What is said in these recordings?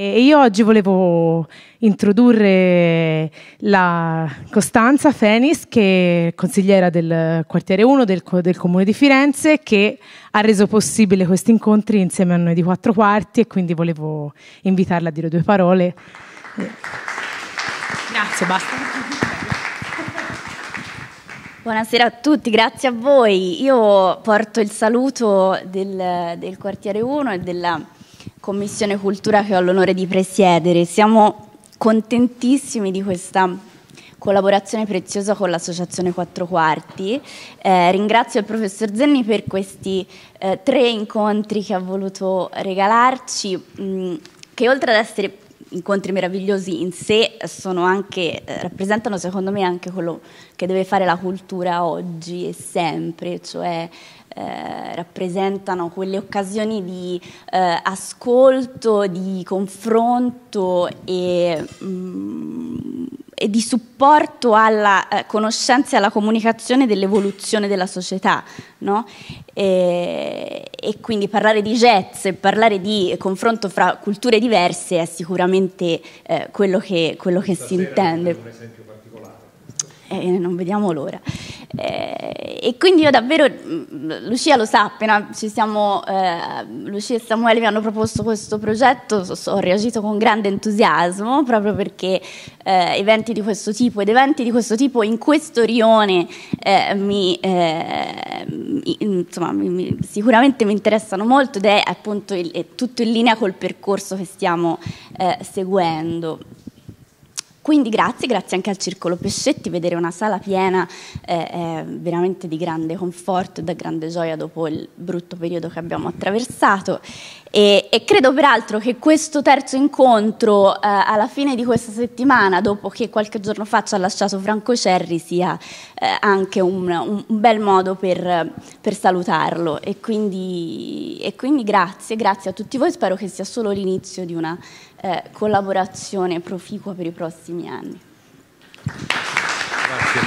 E io oggi volevo introdurre la Costanza Fenis, che è consigliera del quartiere 1 del, del, comune di Firenze, che ha reso possibile questi incontri insieme a noi di Quattro Quarti e quindi volevo invitarla a dire due parole. Grazie, basta. Buonasera a tutti, grazie a voi. Io porto il saluto del, del quartiere 1 e della Commissione Cultura che ho l'onore di presiedere. Siamo contentissimi di questa collaborazione preziosa con l'Associazione Quattro Quarti. Eh, ringrazio il professor Zenni per questi eh, tre incontri che ha voluto regalarci, mh, mm, che oltre ad essere incontri meravigliosi in sé anche, eh, rappresentano secondo me anche quello che deve fare la cultura oggi e sempre, cioè eh, rappresentano quelle occasioni di eh, ascolto, di confronto e, mh, mm, e di supporto alla eh, conoscenza e alla comunicazione dell'evoluzione della società. No? E, e, quindi parlare di jazz e parlare di confronto fra culture diverse è sicuramente eh, quello che, quello che si intende. Per un esempio e eh, non vediamo l'ora. Eh, e quindi io davvero, mm, Lucia lo sa, appena ci siamo, eh, Lucia e Samuele mi hanno proposto questo progetto, so, so, ho reagito con grande entusiasmo, proprio perché eh, eventi di questo tipo ed eventi di questo tipo in questo rione eh, mi, eh, insomma, mi, sicuramente mi interessano molto ed è appunto il, è tutto in linea col percorso che stiamo seguendo. Quindi grazie, grazie anche al Circolo Pescetti, vedere una sala piena eh, è veramente di grande conforto e da grande gioia dopo il brutto periodo che abbiamo attraversato. E, e credo peraltro che questo terzo incontro eh, alla fine di questa settimana, dopo che qualche giorno fa ci ha lasciato Franco Cerri, sia eh, anche un, un, bel modo per, per salutarlo. E quindi, e quindi grazie, grazie a tutti voi, spero che sia solo l'inizio di una eh, collaborazione proficua per i prossimi anni. Grazie,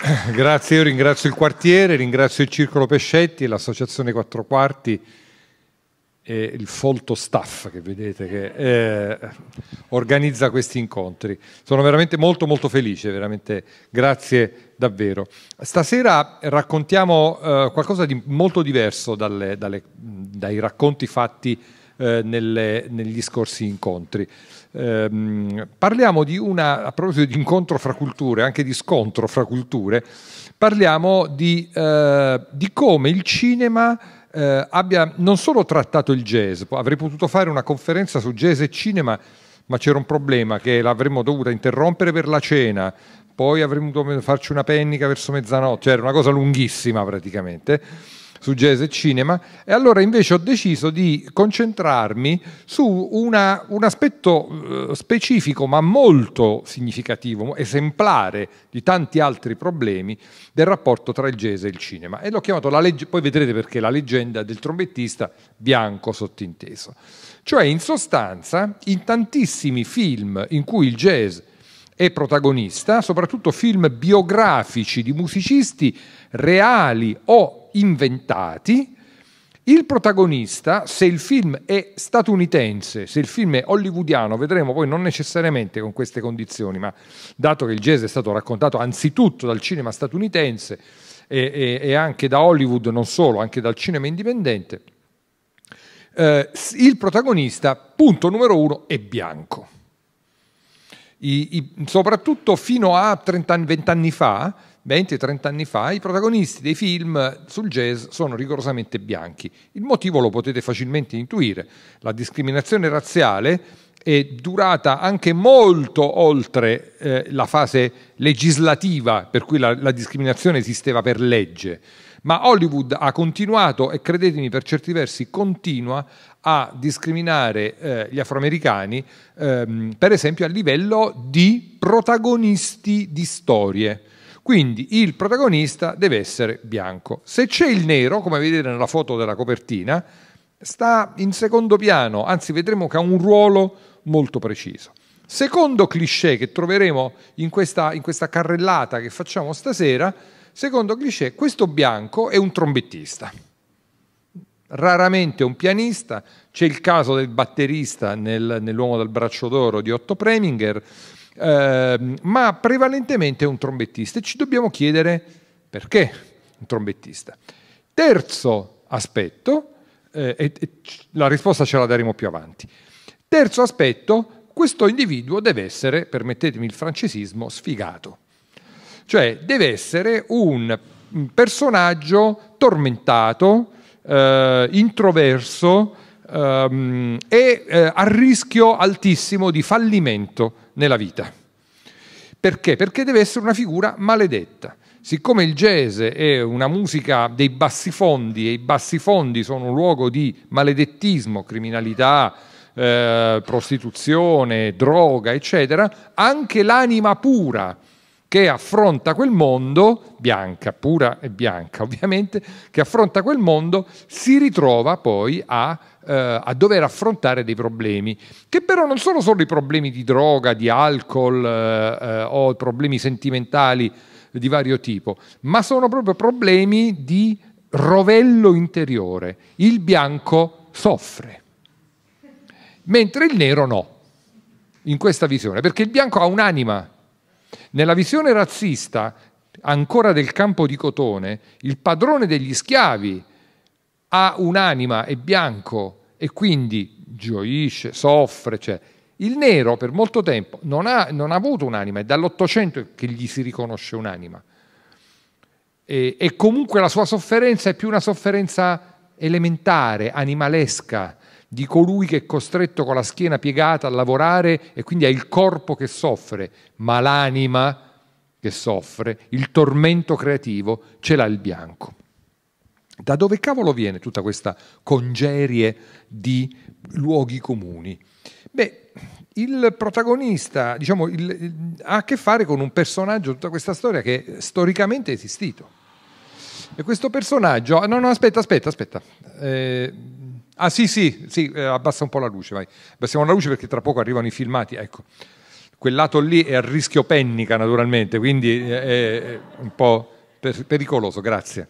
grazie. grazie io ringrazio il quartiere, ringrazio il Circolo Pescetti e l'Associazione Quattro Quarti e il folto staff che vedete che eh, organizza questi incontri. Sono veramente molto molto felice, veramente grazie davvero. Stasera raccontiamo eh, qualcosa di molto diverso dalle, dalle, dai racconti fatti eh, nelle, negli scorsi incontri. Ehm, parliamo di una, a proposito di incontro fra culture, anche di scontro fra culture, parliamo di, eh, di come il cinema eh, abbia non solo trattato il jazz, avrei potuto fare una conferenza su jazz e cinema, ma c'era un problema che l'avremmo dovuta interrompere per la cena, poi avremmo dovuto farci una pennica verso mezzanotte, cioè era una cosa lunghissima praticamente su jazz e cinema e allora invece ho deciso di concentrarmi su una, un aspetto eh, specifico ma molto significativo, esemplare di tanti altri problemi del rapporto tra il jazz e il cinema e l'ho chiamato la legge, poi vedrete perché la leggenda del trombettista bianco sottinteso. Cioè in sostanza in tantissimi film in cui il jazz e protagonista soprattutto film biografici di musicisti reali o inventati. Il protagonista, se il film è statunitense, se il film è hollywoodiano, vedremo poi non necessariamente con queste condizioni, ma dato che il jazz è stato raccontato anzitutto dal cinema statunitense e, e, e anche da Hollywood, non solo, anche dal cinema indipendente, eh, il protagonista, punto numero uno, è bianco. I, i, soprattutto fino a 30, 20 anni fa, 20-30 anni fa, i protagonisti dei film sul jazz sono rigorosamente bianchi. Il motivo lo potete facilmente intuire. La discriminazione razziale è durata anche molto oltre eh, la fase legislativa, per cui la, la discriminazione esisteva per legge ma Hollywood ha continuato e credetemi per certi versi continua a discriminare eh, gli afroamericani, ehm, per esempio a livello di protagonisti di storie. Quindi il protagonista deve essere bianco. Se c'è il nero, come vedete nella foto della copertina, sta in secondo piano, anzi vedremo che ha un ruolo molto preciso. Secondo cliché che troveremo in questa, in questa carrellata che facciamo stasera, secondo cliché questo bianco è un trombettista raramente un pianista, c'è il caso del batterista nel, nell'Uomo dal braccio d'oro di Otto Preminger, eh, ma prevalentemente un trombettista e ci dobbiamo chiedere perché un trombettista. Terzo aspetto, eh, e, e la risposta ce la daremo più avanti. Terzo aspetto, questo individuo deve essere, permettetemi il francesismo, sfigato. Cioè deve essere un personaggio tormentato, eh, introverso ehm, e eh, a rischio altissimo di fallimento nella vita. Perché? Perché deve essere una figura maledetta. Siccome il jazz è una musica dei bassifondi e i bassifondi sono un luogo di maledettismo, criminalità, eh, prostituzione, droga, eccetera, anche l'anima pura che affronta quel mondo, bianca, pura e bianca ovviamente, che affronta quel mondo, si ritrova poi a, eh, a dover affrontare dei problemi, che però non sono solo i problemi di droga, di alcol eh, eh o problemi sentimentali di vario tipo, ma sono proprio problemi di rovello interiore. Il bianco soffre, mentre il nero no, in questa visione, perché il bianco ha un'anima nella visione razzista, ancora del campo di Cotone, il padrone degli schiavi ha un'anima, è bianco e quindi gioisce, soffre, cioè. Il nero per molto tempo non ha, non ha avuto un'anima, è dall'Ottocento che gli si riconosce un'anima. E, e comunque la sua sofferenza è più una sofferenza elementare, animalesca, di colui che è costretto con la schiena piegata a lavorare e quindi ha il corpo che soffre, ma l'anima che soffre, il tormento creativo, ce l'ha il bianco. Da dove cavolo viene tutta questa congerie di luoghi comuni? Beh, il protagonista diciamo, il, il, ha a che fare con un personaggio, tutta questa storia che è storicamente è esistito. E questo personaggio... No, no, aspetta, aspetta, aspetta. Eh, Ah sì, sì, sì eh, abbassa un po' la luce, vai. Abbassiamo la luce perché tra poco arrivano i filmati, ecco. Quel lato lì è a rischio pennica naturalmente, quindi è un po' pericoloso, grazie.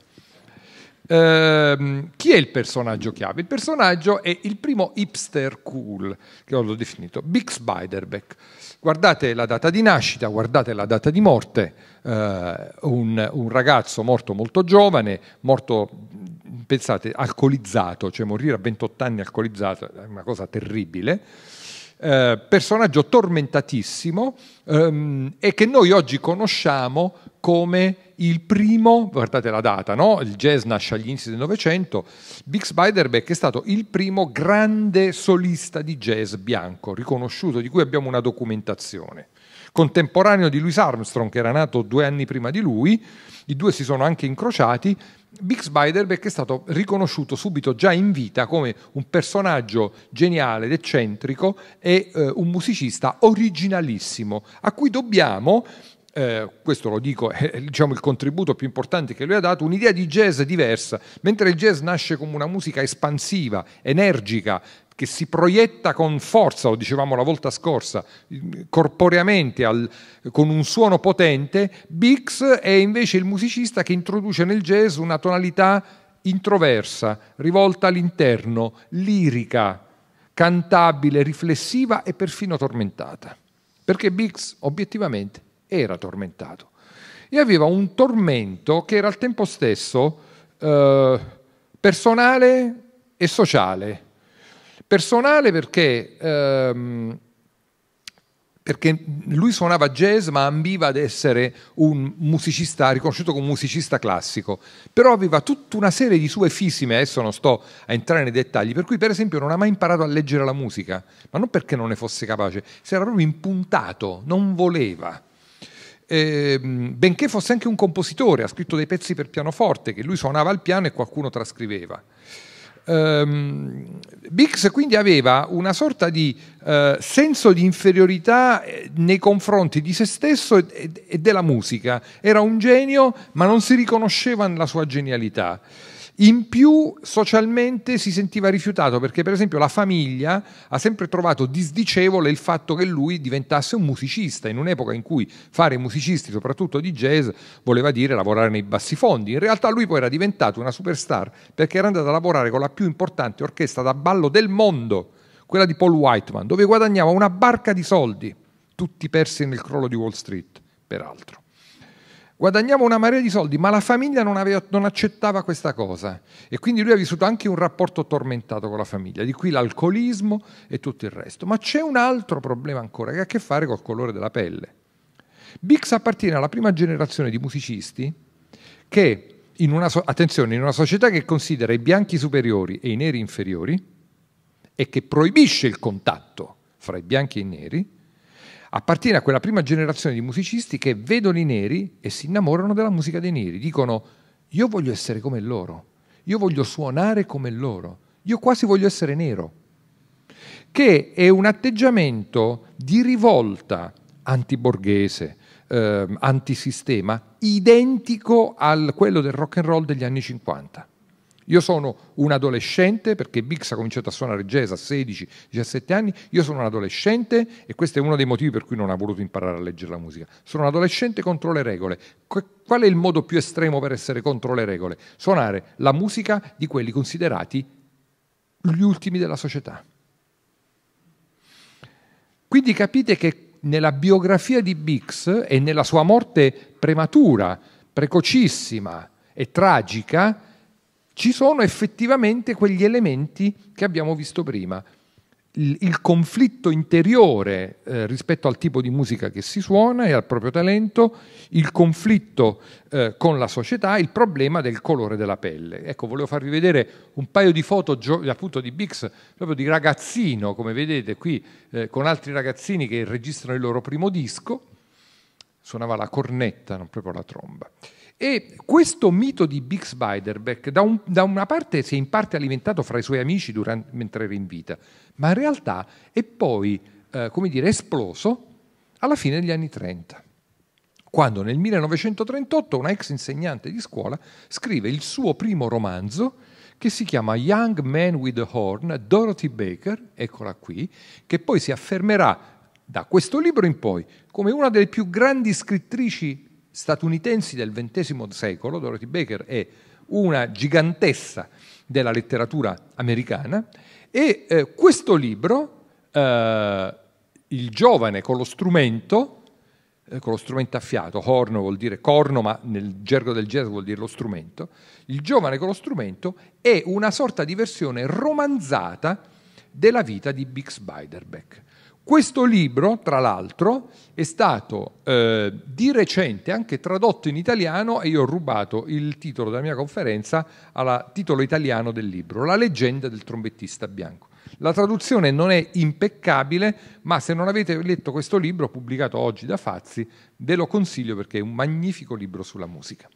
Ehm, chi è il personaggio chiave? Il personaggio è il primo hipster cool, che ho definito, Big Spiderbeck. Guardate la data di nascita, guardate la data di morte, ehm, un, un, ragazzo morto molto giovane, morto, pensate, alcolizzato, cioè morire a 28 anni alcolizzato è una cosa terribile. Eh, personaggio tormentatissimo ehm, e che noi oggi conosciamo come il primo, guardate la data, no? il jazz nasce agli inizi del Novecento, Big Spiderbeck è stato il primo grande solista di jazz bianco riconosciuto, di cui abbiamo una documentazione contemporaneo di Louis Armstrong, che era nato due anni prima di lui, i due si sono anche incrociati, Big Spiderbeck è stato riconosciuto subito già in vita come un personaggio geniale ed eccentrico e eh, un musicista originalissimo, a cui dobbiamo eh, questo lo dico, è eh, diciamo, il contributo più importante che lui ha dato, un'idea di jazz diversa. Mentre il jazz nasce come una musica espansiva, energica, che si proietta con forza, lo dicevamo la volta scorsa, corporeamente al, con un suono potente, Bix è invece il musicista che introduce nel jazz una tonalità introversa, rivolta all'interno, lirica, cantabile, riflessiva e perfino tormentata. Perché Bix obiettivamente era tormentato e aveva un tormento che era al tempo stesso eh, personale e sociale Personale perché, ehm, perché lui suonava jazz ma ambiva ad essere un musicista, riconosciuto come musicista classico, però aveva tutta una serie di sue fisime, adesso non sto a entrare nei dettagli, per cui per esempio non ha mai imparato a leggere la musica, ma non perché non ne fosse capace, si era proprio impuntato, non voleva. Eh, benché fosse anche un compositore, ha scritto dei pezzi per pianoforte che lui suonava al piano e qualcuno trascriveva. Um, ehm, Bix quindi aveva una sorta di uh, senso di inferiorità eh, nei confronti di se stesso e, e della musica. Era un genio, ma non si riconosceva nella sua genialità. In più socialmente si sentiva rifiutato perché per esempio la famiglia ha sempre trovato disdicevole il fatto che lui diventasse un musicista in un'epoca in cui fare musicisti soprattutto di jazz voleva dire lavorare nei bassi fondi. In realtà lui poi era diventato una superstar perché era andato a lavorare con la più importante orchestra da ballo del mondo, quella di Paul Whiteman, dove guadagnava una barca di soldi, tutti persi nel crollo di Wall Street, peraltro guadagniamo una marea di soldi, ma la famiglia non, aveva, non, accettava questa cosa e quindi lui ha vissuto anche un rapporto tormentato con la famiglia, di qui l'alcolismo e tutto il resto. Ma c'è un altro problema ancora che ha a che fare col colore della pelle. Bix appartiene alla prima generazione di musicisti che, in una, so- attenzione, in una società che considera i bianchi superiori e i neri inferiori e che proibisce il contatto fra i bianchi e i neri, Appartiene a quella prima generazione di musicisti che vedono i neri e si innamorano della musica dei neri. Dicono, io voglio essere come loro, io voglio suonare come loro, io quasi voglio essere nero. Che è un atteggiamento di rivolta antiborghese, eh, antisistema, identico a quello del rock and roll degli anni 50. Io sono un adolescente, perché Bix ha cominciato a suonare jazz a 16-17 anni, io sono un adolescente e questo è uno dei motivi per cui non ha voluto imparare a leggere la musica. Sono un adolescente contro le regole. Qual è il modo più estremo per essere contro le regole? Suonare la musica di quelli considerati gli ultimi della società. Quindi capite che nella biografia di Bix e nella sua morte prematura, precocissima e tragica, ci sono effettivamente quegli elementi che abbiamo visto prima. Il, il conflitto interiore eh, rispetto al tipo di musica che si suona e al proprio talento, il conflitto eh, con la società, il problema del colore della pelle. Ecco, volevo farvi vedere un paio di foto appunto di Bix, proprio di ragazzino, come vedete qui, eh, con altri ragazzini che registrano il loro primo disco. Suonava la cornetta, non proprio la tromba. E questo mito di Big Spiderbeck da, un, da, una parte si è in parte alimentato fra i suoi amici durante, mentre era in vita, ma in realtà è poi, eh, come dire, esploso alla fine degli anni 30 quando nel 1938 una ex insegnante di scuola scrive il suo primo romanzo che si chiama Young Man with a Horn, Dorothy Baker, eccola qui, che poi si affermerà da questo libro in poi come una delle più grandi scrittrici statunitensi del XX secolo, Dorothy Baker è una gigantessa della letteratura americana, e eh, questo libro, eh, il giovane con lo strumento, eh, con lo strumento a fiato, corno vuol dire corno, ma nel gergo del jazz vuol dire lo strumento, il giovane con lo strumento è una sorta di versione romanzata della vita di Big Beiderbecke. Questo libro, tra l'altro, è stato eh, di recente anche tradotto in italiano e io ho rubato il titolo della mia conferenza al titolo italiano del libro, La leggenda del trombettista bianco. La traduzione non è impeccabile, ma se non avete letto questo libro pubblicato oggi da Fazzi, ve lo consiglio perché è un magnifico libro sulla musica.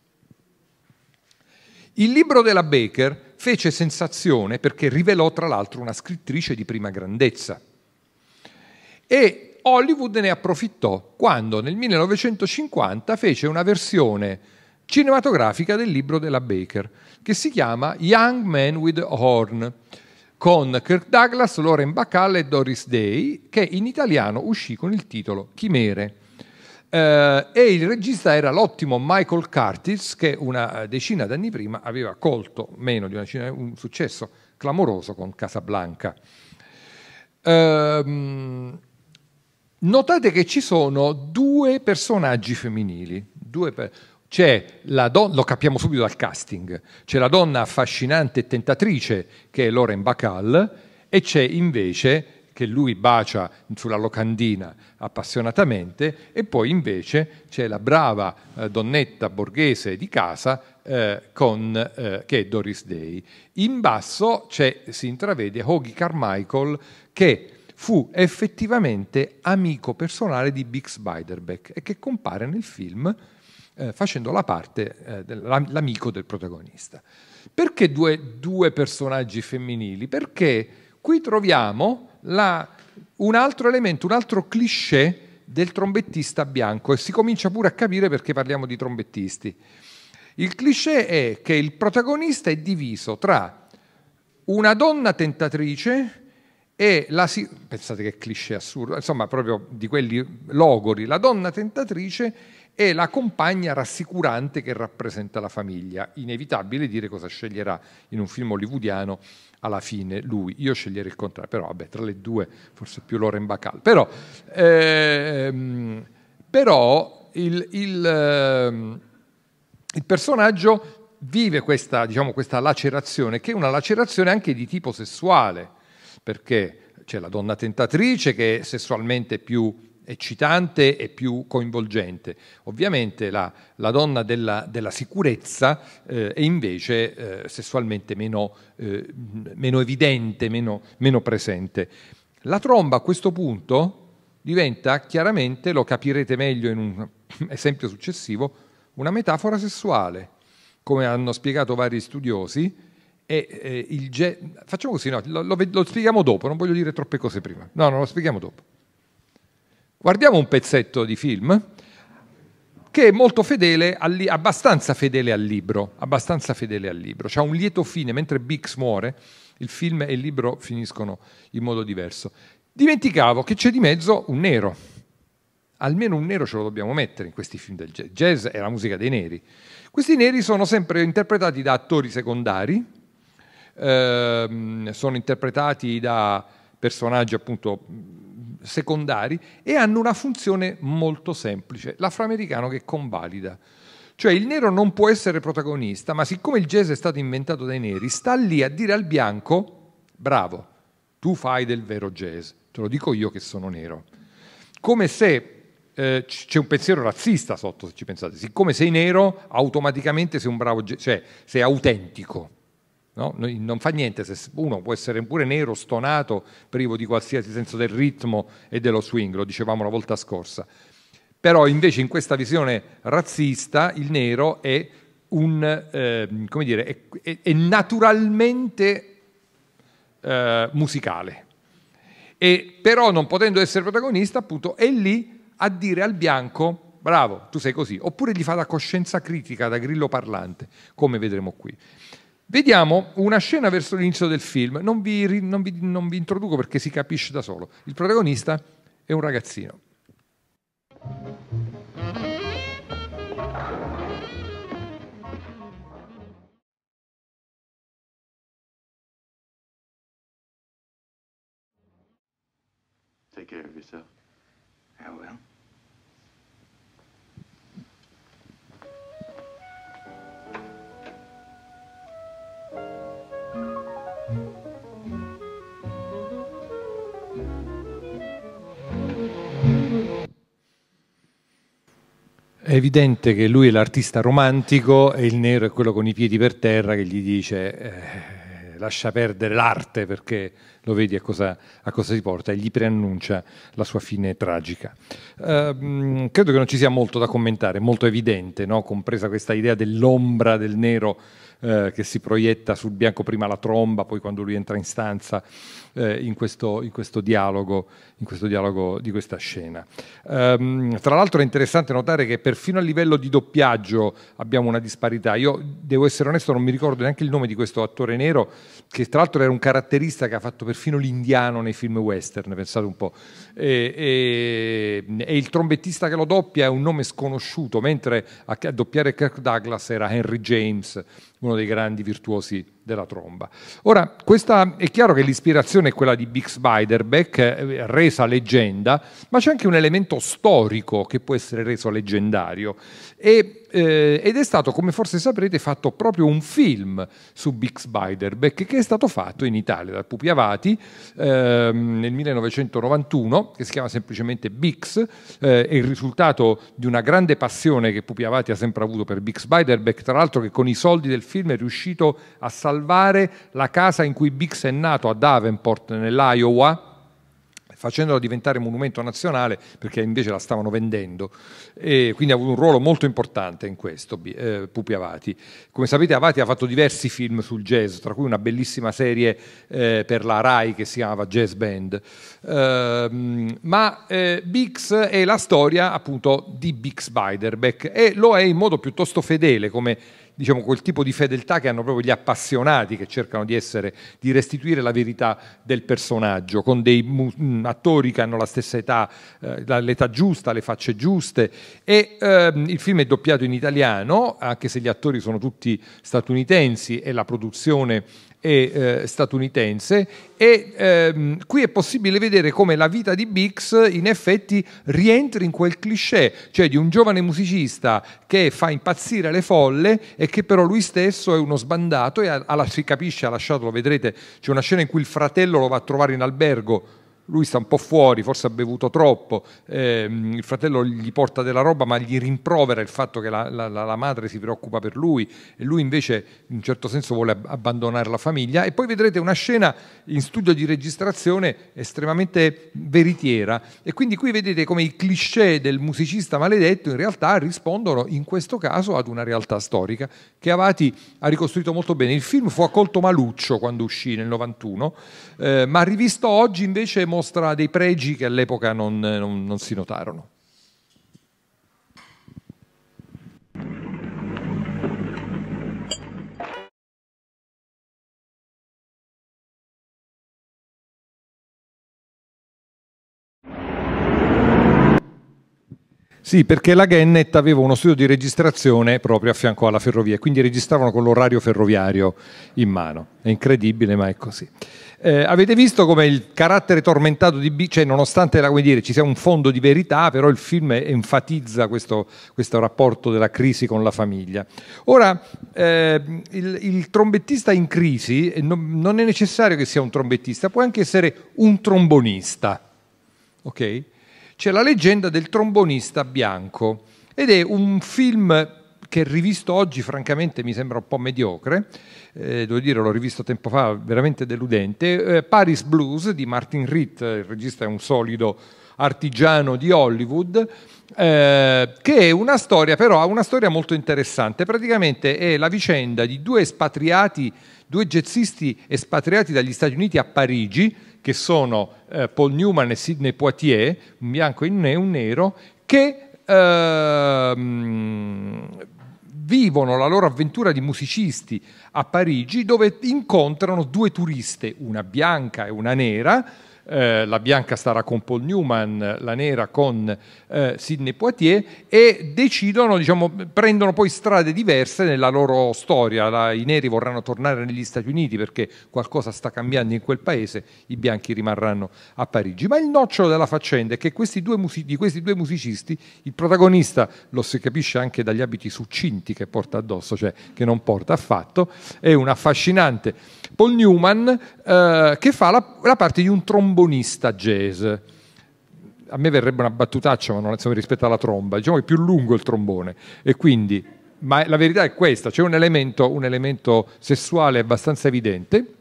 Il libro della Baker fece sensazione perché rivelò tra l'altro una scrittrice di prima grandezza e Hollywood ne approfittò quando nel 1950 fece una versione cinematografica del libro della Baker che si chiama Young Man with Horn con Kirk Douglas, Lauren Bacall e Doris Day che in italiano uscì con il titolo Chimere. Eh, e il regista era l'ottimo Michael Curtis che una decina d'anni prima aveva colto meno di una decina, un successo clamoroso con Casablanca. Eh, notate che ci sono due personaggi femminili. Due per... don... lo capiamo subito dal casting, c'è la donna affascinante e tentatrice che è Lauren Bacall e c'è invece che lui bacia sulla locandina appassionatamente e poi invece c'è la brava eh, donnetta borghese di casa eh, con, eh, che è Doris Day. In basso si intravede Hoagy Carmichael che fu effettivamente amico personale di Bix Beiderbecke e che compare nel film eh, facendo la parte eh, dell'amico del protagonista. Perché due, due personaggi femminili? Perché qui troviamo la, un altro elemento, un altro cliché del trombettista bianco e si comincia pure a capire perché parliamo di trombettisti. Il cliché è che il protagonista è diviso tra una donna tentatrice e la si- pensate che cliché assurdo, insomma proprio di quelli logori, la donna tentatrice e la compagna rassicurante che rappresenta la famiglia. Inevitabile dire cosa sceglierà in un film hollywoodiano alla fine lui. Io sceglierei il contrario, però vabbè, tra le due forse più Loren Bacall. Però, ehm, però il, il, ehm, il, personaggio vive questa, diciamo, questa lacerazione, che è una lacerazione anche di tipo sessuale perché c'è la donna tentatrice che è sessualmente più eccitante e più coinvolgente. Ovviamente la, la donna della, della sicurezza eh, è invece eh, sessualmente meno, eh, meno evidente, meno, meno, presente. La tromba a questo punto diventa chiaramente, lo capirete meglio in un esempio successivo, una metafora sessuale, come hanno spiegato vari studiosi, e, eh, il ge- facciamo così, no, lo, lo, lo, spieghiamo dopo, non voglio dire troppe cose prima. No, no, lo spieghiamo dopo. Guardiamo un pezzetto di film che è molto fedele, li- abbastanza fedele al libro, abbastanza fedele al libro. C'ha un lieto fine, mentre Bix muore, il film e il libro finiscono in modo diverso. Dimenticavo che c'è di mezzo un nero. Almeno un nero ce lo dobbiamo mettere in questi film del jazz. Jazz è la musica dei neri. Questi neri sono sempre interpretati da attori secondari, ehm, sono interpretati da personaggi appunto secondari e hanno una funzione molto semplice, l'afroamericano che convalida. Cioè il nero non può essere protagonista, ma siccome il jazz è stato inventato dai neri, sta lì a dire al bianco, bravo, tu fai del vero jazz, te lo dico io che sono nero. Come se eh, c'è un pensiero razzista sotto, se ci pensate, siccome sei nero, automaticamente sei un bravo jazz, cioè sei autentico. No? Non fa niente se uno può essere pure nero, stonato, privo di qualsiasi senso del ritmo e dello swing, lo dicevamo la volta scorsa. Però invece in questa visione razzista il nero è, un, eh, dire, è, è, è naturalmente eh, musicale. E però non potendo essere protagonista, appunto, è lì a dire al bianco bravo, tu sei così, oppure gli fa la coscienza critica da grillo parlante, come vedremo qui. Vediamo una scena verso l'inizio del film, non vi, non, vi, non vi, introduco perché si capisce da solo. Il protagonista è un ragazzino. Take care of yourself. I will. È evidente che lui è l'artista romantico e il nero è quello con i piedi per terra che gli dice eh, lascia perdere l'arte perché lo vedi a cosa, a cosa si porta e gli preannuncia la sua fine tragica. Eh, credo che non ci sia molto da commentare, molto evidente, no? compresa questa idea dell'ombra del nero eh, che si proietta sul bianco prima la tromba, poi quando lui entra in stanza eh, in, questo, in, questo dialogo, in, questo, dialogo, di questa scena. Ehm, tra l'altro è interessante notare che perfino a livello di doppiaggio abbiamo una disparità. Io devo essere onesto, non mi ricordo neanche il nome di questo attore nero che tra l'altro era un caratterista che ha fatto perfino l'indiano nei film western, pensate un po', e, e, e il trombettista che lo doppia è un nome sconosciuto, mentre a, a doppiare Kirk Douglas era Henry James, uno dei grandi virtuosi della tromba. Ora, questa, è chiaro che l'ispirazione è quella di Big Spiderbeck, eh, resa leggenda, ma c'è anche un elemento storico che può essere reso leggendario. E, eh, ed è stato, come forse saprete, fatto proprio un film su Big Spiderbeck che è stato fatto in Italia da Pupi Avati eh, nel 1991, che si chiama semplicemente Bix, eh, è il risultato di una grande passione che Pupi Avati ha sempre avuto per Big Spiderbeck, tra l'altro che con i soldi del film è riuscito a salvare la casa in cui Bix è nato a Davenport, nell'Iowa, facendola diventare monumento nazionale perché invece la stavano vendendo e quindi ha avuto un ruolo molto importante in questo eh, Pupi Avati. Come sapete Avati ha fatto diversi film sul jazz, tra cui una bellissima serie eh, per la RAI che si chiamava Jazz Band, ehm, eh, ma Bix è la storia appunto di Bix Beiderbecke e lo è in modo piuttosto fedele come diciamo, quel tipo di fedeltà che hanno proprio gli appassionati che cercano di, essere, di restituire la verità del personaggio, con dei mh, mm, attori che hanno la stessa età, eh, l'età giusta, le facce giuste. E, ehm, il film è doppiato in italiano, anche se gli attori sono tutti statunitensi e la produzione è eh, statunitense e ehm, qui è possibile vedere come la vita di Bix in effetti rientri in quel cliché, cioè di un giovane musicista che fa impazzire le folle e che però lui stesso è uno sbandato e ha, ha, si capisce, ha lasciato, lo vedrete, c'è una scena in cui il fratello lo va a trovare in albergo lui sta un po' fuori, forse ha bevuto troppo, ehm, il fratello gli porta della roba ma gli rimprovera il fatto che la, la, la, madre si preoccupa per lui e lui invece in un certo senso vuole abbandonare la famiglia e poi vedrete una scena in studio di registrazione estremamente veritiera e quindi qui vedete come i cliché del musicista maledetto in realtà rispondono in questo caso ad una realtà storica che Avati ha ricostruito molto bene. Il film fu accolto maluccio quando uscì nel 91, eh, ma rivisto oggi invece molto mostra dei pregi che all'epoca non, non, non si notarono. Sì, perché la Gennet aveva uno studio di registrazione proprio a fianco alla ferrovia, quindi registravano con l'orario ferroviario in mano. È incredibile, ma è così. Eh, avete visto come il carattere tormentato di B, cioè nonostante la, dire, ci sia un fondo di verità, però il film enfatizza questo, questo rapporto della crisi con la famiglia. Ora, eh, il, il, trombettista in crisi non, non, è necessario che sia un trombettista, può anche essere un trombonista, ok? c'è la leggenda del trombonista bianco ed è un film che rivisto oggi francamente mi sembra un po' mediocre, eh, devo dire l'ho rivisto tempo fa, veramente deludente, eh, Paris Blues di Martin Ritt, il regista è un solido artigiano di Hollywood, eh, che è una storia, però ha una storia molto interessante. Praticamente è la vicenda di due espatriati, due jazzisti espatriati dagli Stati Uniti a Parigi, che sono eh, Paul Newman e Sidney Poitier, un bianco e un nero, che ehm, vivono la loro avventura di musicisti a Parigi dove incontrano due turiste, una bianca e una nera, eh, la bianca starà con Paul Newman, la nera con eh, Sidney Poitier e decidono, diciamo, prendono poi strade diverse nella loro storia. La, I neri vorranno tornare negli Stati Uniti perché qualcosa sta cambiando in quel paese, i bianchi rimarranno a Parigi. Ma il nocciolo della faccenda è che questi music- di questi due musicisti, il protagonista lo si capisce anche dagli abiti succinti che porta addosso, cioè che non porta affatto, è un affascinante Paul Newman eh, che fa la, la parte di un trombone trombonista jazz. A me verrebbe una battutaccia, ma non insomma, rispetto alla tromba. Diciamo che è più lungo il trombone e quindi ma la verità è questa, c'è un elemento, un elemento, sessuale abbastanza evidente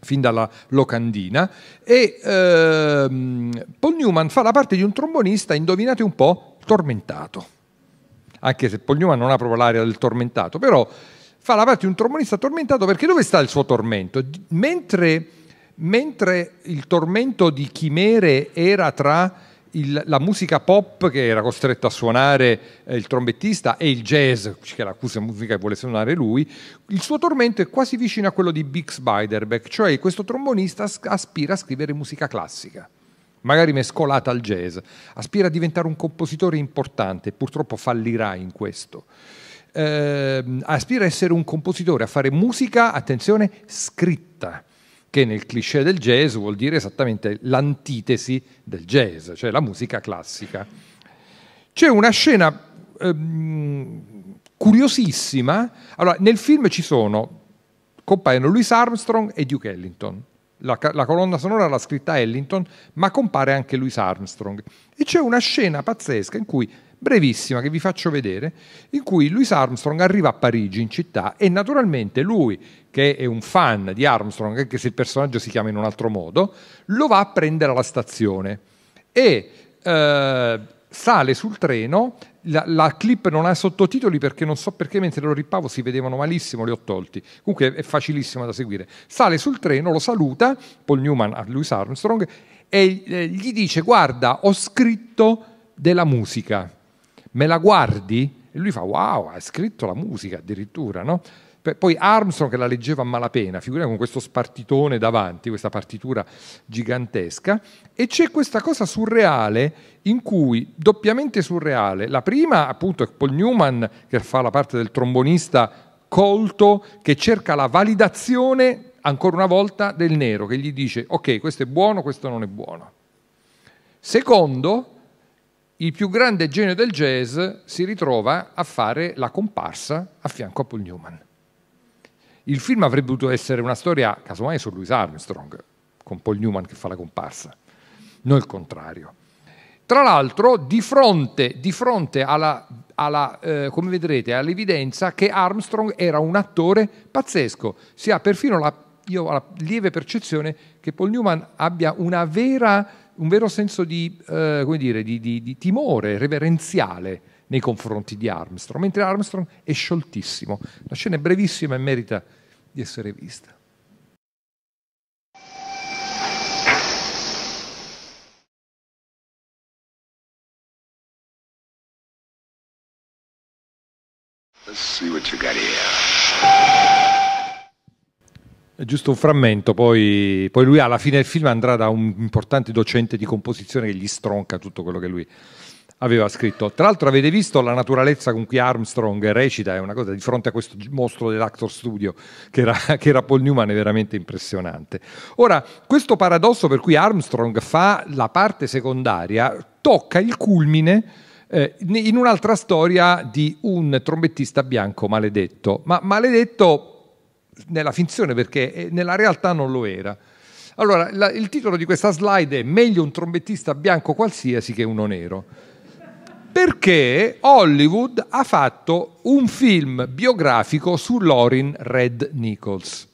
fin dalla locandina e ehm, Paul Newman fa la parte di un trombonista, indovinate un po', tormentato, anche se Paul Newman non ha proprio l'aria del tormentato, però fa la parte di un trombonista tormentato perché dove sta il suo tormento? Mentre mentre il tormento di Chimere era tra il, la musica pop che era costretto a suonare eh, il trombettista e il jazz, che era la musica che vuole suonare lui, il suo tormento è quasi vicino a quello di Big Spiderbeck, cioè questo trombonista aspira a scrivere musica classica magari mescolata al jazz, aspira a diventare un compositore importante, purtroppo fallirà in questo. Eh, aspira a essere un compositore, a fare musica, attenzione, scritta che nel cliché del jazz vuol dire esattamente l'antitesi del jazz, cioè la musica classica. C'è una scena ehm, curiosissima, allora nel film ci sono, compaiono Louis Armstrong e Duke Ellington, la, la, colonna sonora l'ha scritta Ellington, ma compare anche Louis Armstrong. E c'è una scena pazzesca in cui, brevissima, che vi faccio vedere, in cui Louis Armstrong arriva a Parigi in città e naturalmente lui, che è un fan di Armstrong, anche se il personaggio si chiama in un altro modo, lo va a prendere alla stazione e eh, sale sul treno. La, la, clip non ha sottotitoli perché non so perché mentre lo ripavo si vedevano malissimo, li ho tolti. Comunque è facilissimo da seguire. Sale sul treno, lo saluta Paul Newman a Louis Armstrong e eh, gli dice: Guarda, ho scritto della musica, me la guardi? E lui fa: Wow, hai scritto la musica addirittura, no? Poi Armstrong che la leggeva a malapena, figura con questo spartitone davanti, questa partitura gigantesca, e c'è questa cosa surreale in cui, doppiamente surreale, la prima appunto è Paul Newman che fa la parte del trombonista colto che cerca la validazione ancora una volta del nero che gli dice ok questo è buono, questo non è buono. Secondo, il più grande genio del jazz si ritrova a fare la comparsa a fianco a Paul Newman. Il film avrebbe dovuto essere una storia, casomai, su Louis Armstrong, con Paul Newman che fa la comparsa, non il contrario. Tra l'altro, di fronte, di fronte alla, alla, eh, come vedrete, all'evidenza che Armstrong era un attore pazzesco, si ha perfino la, io, la lieve percezione che Paul Newman abbia vera, un vero senso di, eh, dire, di, di timore reverenziale nei confronti di Armstrong, mentre Armstrong è scioltissimo. La scena è brevissima e merita di essere vista. Let's see what you got here. È giusto un frammento, poi, poi, lui alla fine del film andrà da un importante docente di composizione che gli stronca tutto quello che lui aveva scritto. Tra l'altro avete visto la naturalezza con cui Armstrong recita, è una cosa di fronte a questo mostro dell'Actor Studio che era, che era, Paul Newman, è veramente impressionante. Ora, questo paradosso per cui Armstrong fa la parte secondaria tocca il culmine eh, in un'altra storia di un trombettista bianco maledetto, ma maledetto nella finzione perché eh, nella realtà non lo era. Allora, la, il titolo di questa slide è Meglio un trombettista bianco qualsiasi che uno nero perché Hollywood ha fatto un film biografico su Lorin Red Nichols.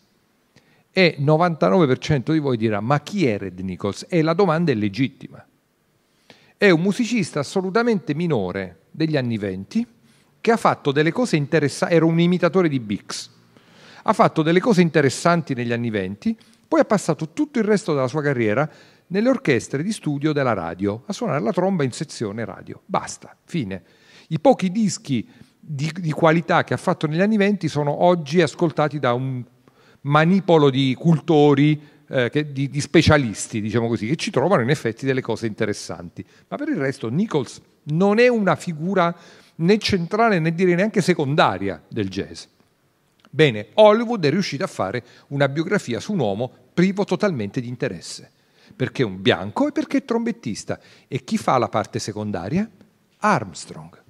E 99% di voi dirà, ma chi è Red Nichols? E la domanda è legittima. È un musicista assolutamente minore degli anni 20 che ha fatto delle cose interessanti, era un imitatore di Bix, ha fatto delle cose interessanti negli anni 20, poi ha passato tutto il resto della sua carriera nelle orchestre di studio della radio, a suonare la tromba in sezione radio. Basta, fine. I pochi dischi di, di qualità che ha fatto negli anni venti sono oggi ascoltati da un manipolo di cultori, eh, che, di, di, specialisti, diciamo così, che ci trovano in effetti delle cose interessanti. Ma per il resto Nichols non è una figura né centrale né direi neanche secondaria del jazz. Bene, Hollywood è riuscito a fare una biografia su un uomo privo totalmente di interesse perché è un bianco e perché è trombettista. E chi fa la parte secondaria? Armstrong.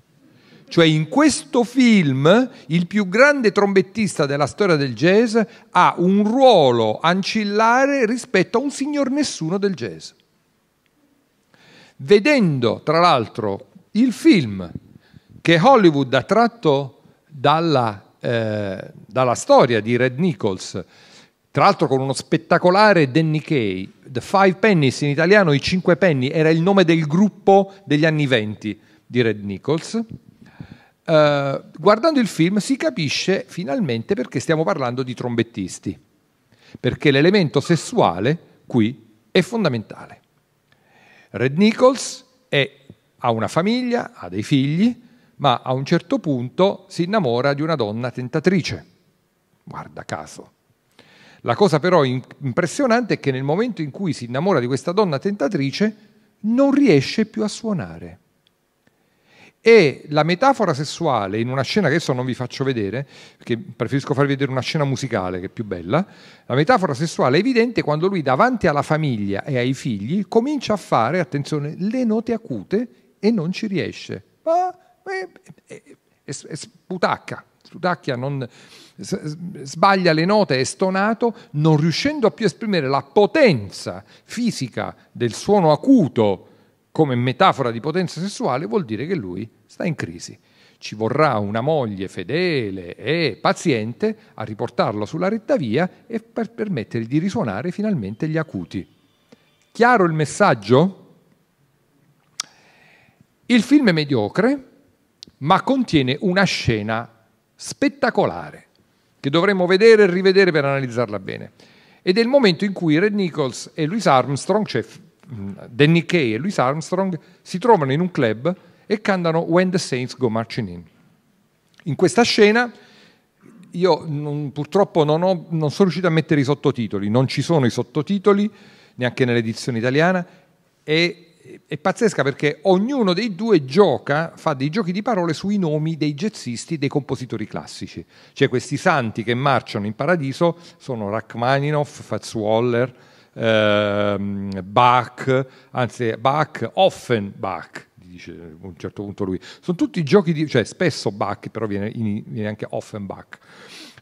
Cioè in questo film il più grande trombettista della storia del jazz ha un ruolo ancillare rispetto a un signor nessuno del jazz. Vedendo tra l'altro il film che Hollywood ha tratto dalla, eh, dalla storia di Red Nichols, tra l'altro con uno spettacolare Danny Kay, The Five Pennies in italiano, i Cinque Penny, era il nome del gruppo degli anni venti di Red Nichols. Uh, guardando il film si capisce finalmente perché stiamo parlando di trombettisti, perché l'elemento sessuale qui è fondamentale. Red Nichols è, ha una famiglia, ha dei figli, ma a un certo punto si innamora di una donna tentatrice. Guarda caso. La cosa però impressionante è che nel momento in cui si innamora di questa donna tentatrice non riesce più a suonare. E la metafora sessuale, in una scena che adesso non vi faccio vedere, perché preferisco farvi vedere una scena musicale che è più bella, la metafora sessuale è evidente quando lui davanti alla famiglia e ai figli comincia a fare, attenzione, le note acute e non ci riesce. Ma è, è, è, è sputacca, sputacchia, non, sbaglia le note, è stonato, non riuscendo a più esprimere la potenza fisica del suono acuto come metafora di potenza sessuale, vuol dire che lui sta in crisi. Ci vorrà una moglie fedele e paziente a riportarlo sulla retta via e per permettergli di risuonare finalmente gli acuti. Chiaro il messaggio? Il film è mediocre, ma contiene una scena spettacolare che dovremmo vedere e rivedere per analizzarla bene. Ed è il momento in cui Red Nichols e Louis Armstrong, cioè mm, Danny Kay e Louis Armstrong, si trovano in un club e cantano When the Saints Go Marching In. In questa scena io non, purtroppo non, ho, non sono riuscito a mettere i sottotitoli, non ci sono i sottotitoli neanche nell'edizione italiana e è pazzesca perché ognuno dei due gioca, fa dei giochi di parole sui nomi dei jazzisti, dei compositori classici. Cioè questi santi che marciano in paradiso sono Rachmaninoff, Fatzwaller, ehm, Bach, anzi Bach, Offenbach, dice a un certo punto lui. Sono tutti giochi di... cioè spesso Bach, però viene, in, viene anche Offenbach.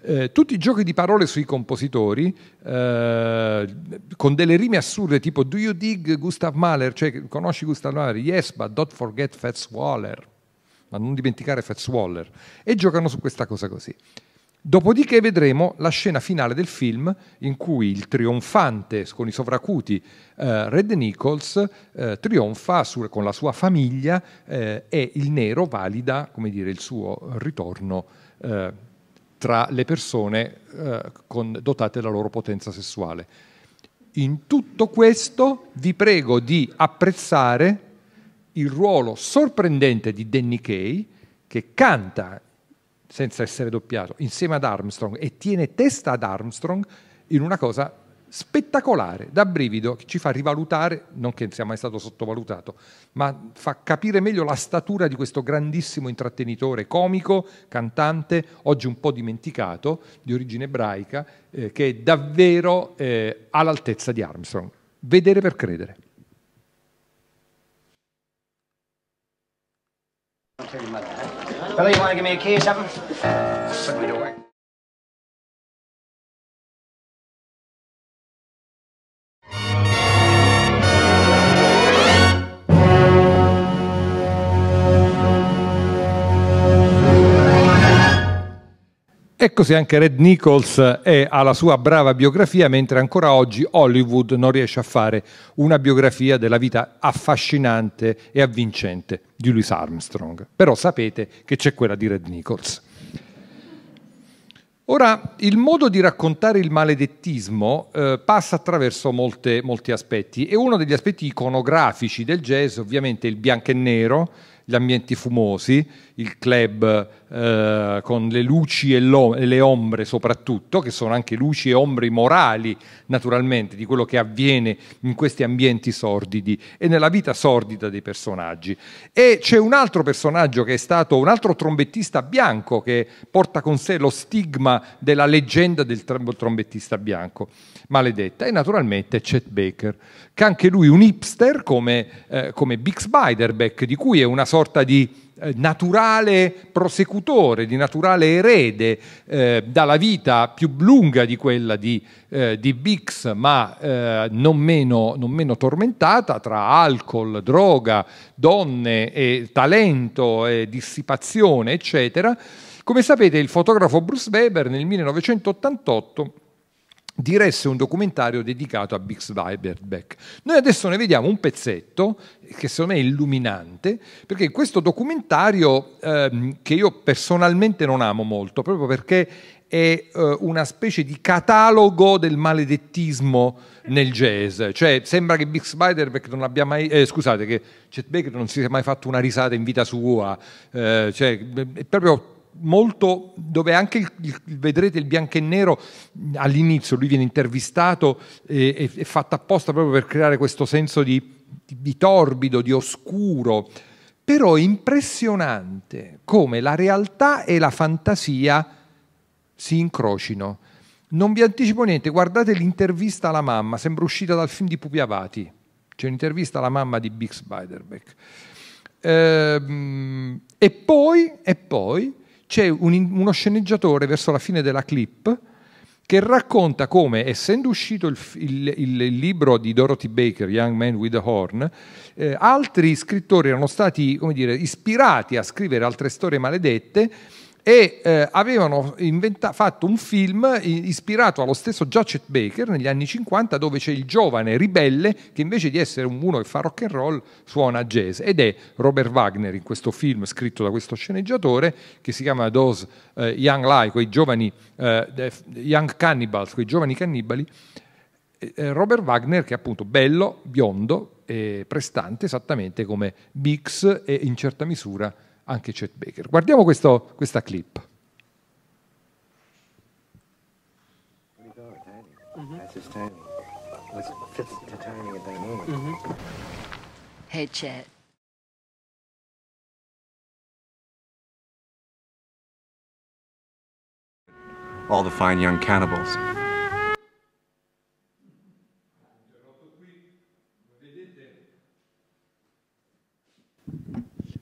Eh, tutti i giochi di parole sui compositori, eh, con delle rime assurde tipo Do you dig Gustav Mahler? Cioè, conosci Gustav Mahler? Yes, but don't forget Fats Waller. Ma non dimenticare Fats Waller. E giocano su questa cosa così. Dopodiché vedremo la scena finale del film in cui il trionfante con i sovracuti eh, Red Nichols eh, trionfa su, con la sua famiglia eh, e il nero valida dire, il suo ritorno eh, tra le persone eh, con, dotate della loro potenza sessuale. In tutto questo vi prego di apprezzare il ruolo sorprendente di Danny Kay che canta senza essere doppiato insieme ad Armstrong e tiene testa ad Armstrong in una cosa spettacolare, da brivido, che ci fa rivalutare, non che sia mai stato sottovalutato, ma fa capire meglio la statura di questo grandissimo intrattenitore comico, cantante, oggi un po' dimenticato, di origine ebraica, eh, che è davvero eh, all'altezza di Armstrong. Vedere per credere. I'll you want to give me a kiss? Put me to work. E così anche Red Nichols è alla sua brava biografia, mentre ancora oggi Hollywood non riesce a fare una biografia della vita affascinante e avvincente di Louis Armstrong. Però sapete che c'è quella di Red Nichols. Ora, il modo di raccontare il maledettismo eh, passa attraverso molte, molti aspetti e uno degli aspetti iconografici del jazz ovviamente è il bianco e nero, gli ambienti fumosi, il club eh, con le luci e, e, le ombre soprattutto, che sono anche luci e ombre morali naturalmente di quello che avviene in questi ambienti sordidi e nella vita sordida dei personaggi. E c'è un altro personaggio che è stato un altro trombettista bianco che porta con sé lo stigma della leggenda del trombettista bianco maledetta. E naturalmente Chet Baker, che anche lui un hipster come, eh, come Big Spiderbeck, di cui è una sorta di eh, naturale prosecutore, di naturale erede eh, dalla vita più lunga di quella di, eh, di Bix, ma eh, non meno, non meno tormentata, tra alcol, droga, donne, e talento, e dissipazione, eccetera. Come sapete, il fotografo Bruce Weber nel 1988 diresse un documentario dedicato a Bix Weiberbeck. Noi adesso ne vediamo un pezzetto che secondo me è illuminante, perché questo documentario ehm, che io personalmente non amo molto, proprio perché è eh, una specie di catalogo del maledettismo nel jazz, cioè sembra che Big Spiderbeck non abbia mai, eh, scusate, che Chet Baker non si sia mai fatto una risata in vita sua, eh, cioè, è proprio molto dove anche il, il, vedrete il bianco e nero all'inizio lui viene intervistato e, e, è fatto apposta proprio per creare questo senso di, di, di torbido, di oscuro, però è impressionante come la realtà e la fantasia si incrocino. Non vi anticipo niente, guardate l'intervista alla mamma, sembra uscita dal film di Pupi Avati, c'è un'intervista alla mamma di Big Spiderbeck. Ehm, e poi, e poi c'è un, uno sceneggiatore verso la fine della clip che racconta come, essendo uscito il, il, il libro di Dorothy Baker, Young Man with a Horn, eh, altri scrittori erano stati dire, ispirati a scrivere altre storie maledette e eh, avevano inventa- fatto un film ispirato allo stesso Jachet Baker negli anni 50 dove c'è il giovane ribelle che invece di essere uno che fa rock and roll suona jazz ed è Robert Wagner in questo film scritto da questo sceneggiatore che si chiama Those uh, Young Lie, quei giovani uh, Young Cannibals, quei giovani cannibali eh, Robert Wagner che è appunto bello, biondo e prestante esattamente come Bix e in certa misura anche Chet Baker. Guardiamo questo, questa clip. mm Hey Chet. all the fine young cannibals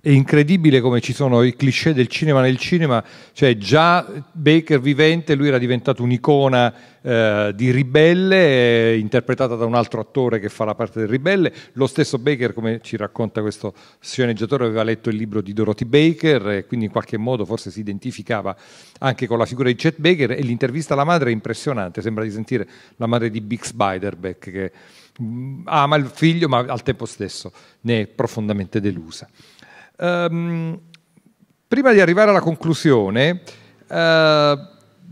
è incredibile come ci sono i cliché del cinema nel cinema, cioè già Baker vivente lui era diventato un'icona eh, di ribelle eh, interpretata da un altro attore che fa la parte del ribelle, lo stesso Baker come ci racconta questo sceneggiatore aveva letto il libro di Dorothy Baker e quindi in qualche modo forse si identificava anche con la figura di Chet Baker e l'intervista alla madre è impressionante, sembra di sentire la madre di Big Spiderbeck che mm, ama il figlio ma al tempo stesso ne è profondamente delusa. Ehm, prima di arrivare alla conclusione, eh,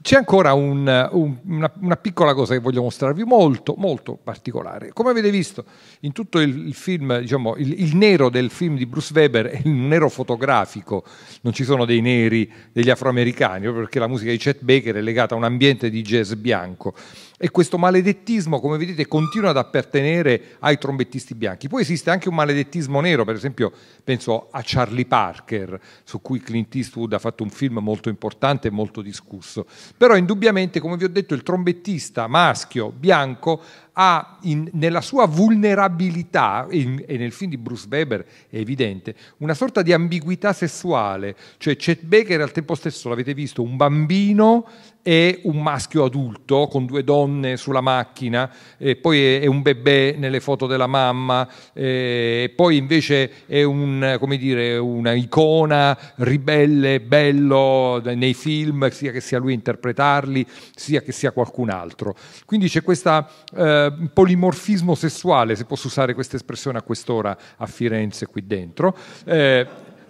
c'è ancora un, un, una, una, piccola cosa che voglio mostrarvi molto, molto particolare. Come avete visto, in tutto il, il film, diciamo, il, il, nero del film di Bruce Weber è un nero fotografico, non ci sono dei neri degli afroamericani, perché la musica di Chet Baker è legata a un ambiente di jazz bianco. E questo maledettismo, come vedete, continua ad appartenere ai trombettisti bianchi. Poi esiste anche un maledettismo nero, per esempio penso a Charlie Parker, su cui Clint Eastwood ha fatto un film molto importante e molto discusso. Però indubbiamente, come vi ho detto, il trombettista maschio bianco ha in, nella sua vulnerabilità, in, e nel film di Bruce Weber è evidente, una sorta di ambiguità sessuale, cioè Chet Baker al tempo stesso, l'avete visto, un bambino e un maschio adulto con due donne sulla macchina, e poi è, è, un bebè nelle foto della mamma, e poi invece è un, dire, una icona ribelle, bello nei film, sia che sia lui a interpretarli, sia che sia qualcun altro. Quindi c'è questa... Eh, eh, polimorfismo sessuale, se posso usare questa espressione a quest'ora a Firenze qui dentro. Eh,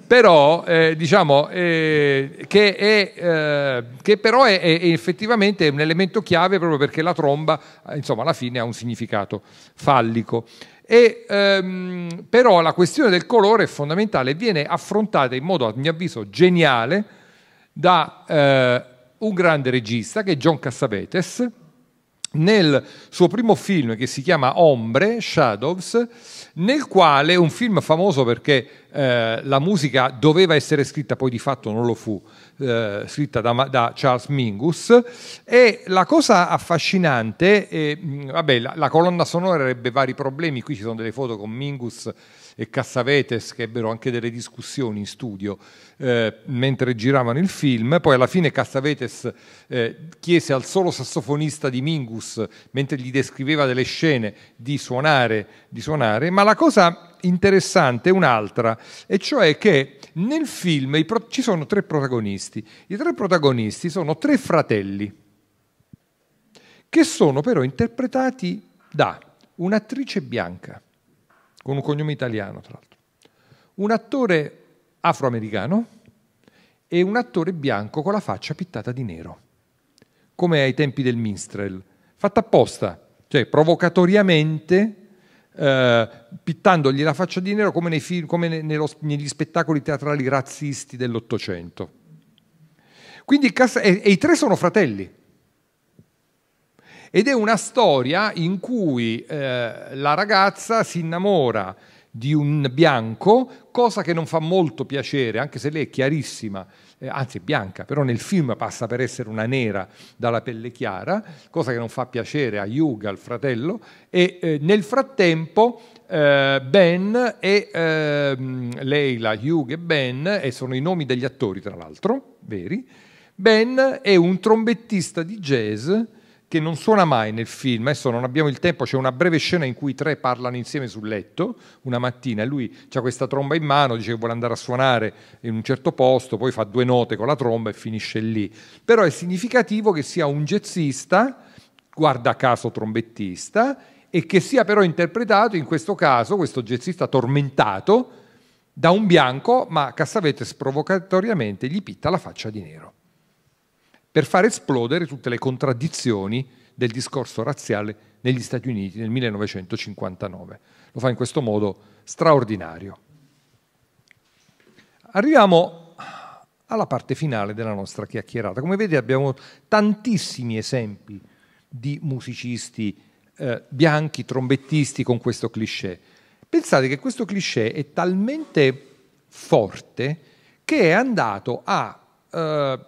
però eh, diciamo eh, che, è, eh, che, però è, è, effettivamente un elemento chiave proprio perché la tromba insomma alla fine ha un significato fallico e, ehm, però la questione del colore è fondamentale viene affrontata in modo a mio avviso geniale da eh, un grande regista che è John Cassavetes nel suo primo film che si chiama Ombre, Shadows, nel quale un film famoso perché eh, la musica doveva essere scritta, poi di fatto non lo fu, eh, scritta da, da, Charles Mingus. E la cosa affascinante, eh, vabbè, la, la colonna sonora avrebbe vari problemi, qui ci sono delle foto con Mingus e Cassavetes che ebbero anche delle discussioni in studio eh, mentre giravano il film. Poi alla fine Cassavetes eh, chiese al solo sassofonista di Mingus, mentre gli descriveva delle scene, di suonare, di suonare. Ma la cosa interessante è un'altra, e cioè che nel film pro- ci sono tre protagonisti. I tre protagonisti sono tre fratelli che sono però interpretati da un'attrice bianca con un cognome italiano tra l'altro, un attore afroamericano e un attore bianco con la faccia pittata di nero, come ai tempi del minstrel, fatta apposta, cioè provocatoriamente eh, pittandogli la faccia di nero come, nei film, come nello, negli spettacoli teatrali razzisti dell'Ottocento. Quindi e, e i tre sono fratelli, ed è una storia in cui eh, la ragazza si innamora di un bianco, cosa che non fa molto piacere, anche se lei è chiarissima, eh, anzi è bianca, però nel film passa per essere una nera dalla pelle chiara, cosa che non fa piacere a Yuga, al fratello, e eh, nel frattempo eh, Ben e ehm, Leila, Hugh e Ben, e sono i nomi degli attori tra l'altro, veri, Ben è un trombettista di jazz che non suona mai nel film, adesso non abbiamo il tempo, c'è una breve scena in cui i tre parlano insieme sul letto una mattina e lui ha questa tromba in mano, dice che vuole andare a suonare in un certo posto, poi fa due note con la tromba e finisce lì. Però è significativo che sia un jazzista, guarda caso trombettista, e che sia però interpretato in questo caso, questo jazzista tormentato, da un bianco, ma Cassavetes provocatoriamente gli pitta la faccia di nero per far esplodere tutte le contraddizioni del discorso razziale negli Stati Uniti nel 1959. Lo fa in questo modo straordinario. Arriviamo alla parte finale della nostra chiacchierata. Come vedete abbiamo tantissimi esempi di musicisti eh, bianchi, trombettisti con questo cliché. Pensate che questo cliché è talmente forte che è andato a eh,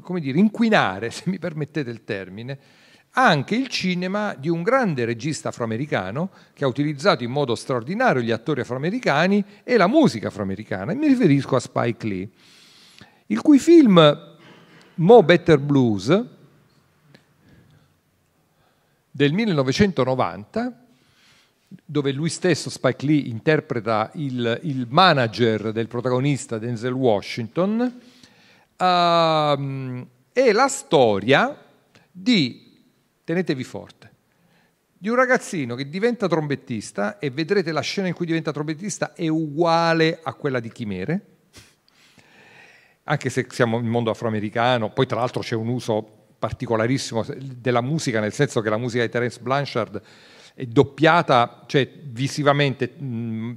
come dire, inquinare, se mi permettete il termine, anche il cinema di un grande regista afroamericano che ha utilizzato in modo straordinario gli attori afroamericani e la musica afroamericana. Mi riferisco a Spike Lee, il cui film Mo Better Blues del 1990 dove lui stesso, Spike Lee, interpreta il, il manager del protagonista Denzel Washington, uh, ehm, è la storia di, tenetevi forte, di un ragazzino che diventa trombettista e vedrete la scena in cui diventa trombettista è uguale a quella di Chimere, anche se siamo nel mondo afroamericano, poi tra l'altro c'è un uso particolarissimo della musica, nel senso che la musica di Terence Blanchard è doppiata, cioè visivamente mh,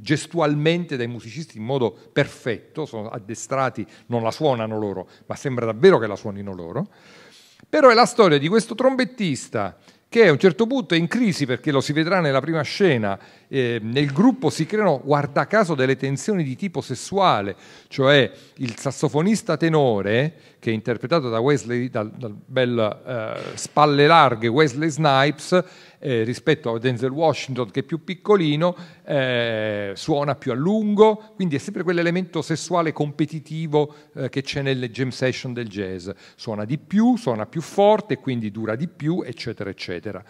gestualmente dai musicisti in modo perfetto, sono addestrati, non la suonano loro, ma sembra davvero che la suonino loro. Però è la storia di questo trombettista che a un certo punto è in crisi perché lo si vedrà nella prima scena, eh, nel gruppo si creano, guarda caso, delle tensioni di tipo sessuale, cioè il sassofonista tenore che è interpretato da Wesley, dal, dal bel eh, spalle larghe Wesley Snipes, eh, rispetto a Denzel Washington che è più piccolino, eh, suona più a lungo, quindi è sempre quell'elemento sessuale competitivo eh, che c'è nelle jam session del jazz. Suona di più, suona più forte, quindi dura di più, eccetera, eccetera.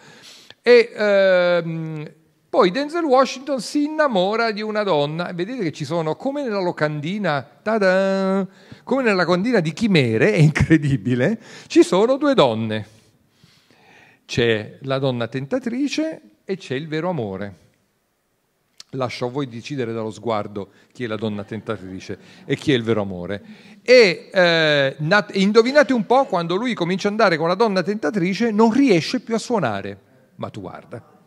E ehm, poi Denzel Washington si innamora di una donna, vedete che ci sono come nella locandina, tada, come nella locandina di Chimere, è incredibile, ci sono due donne. C'è la donna tentatrice e c'è il vero amore. Lascio a voi decidere dallo sguardo chi è la donna tentatrice e chi è il vero amore. E eh, indovinate un po', quando lui comincia ad andare con la donna tentatrice non riesce più a suonare, ma tu guarda.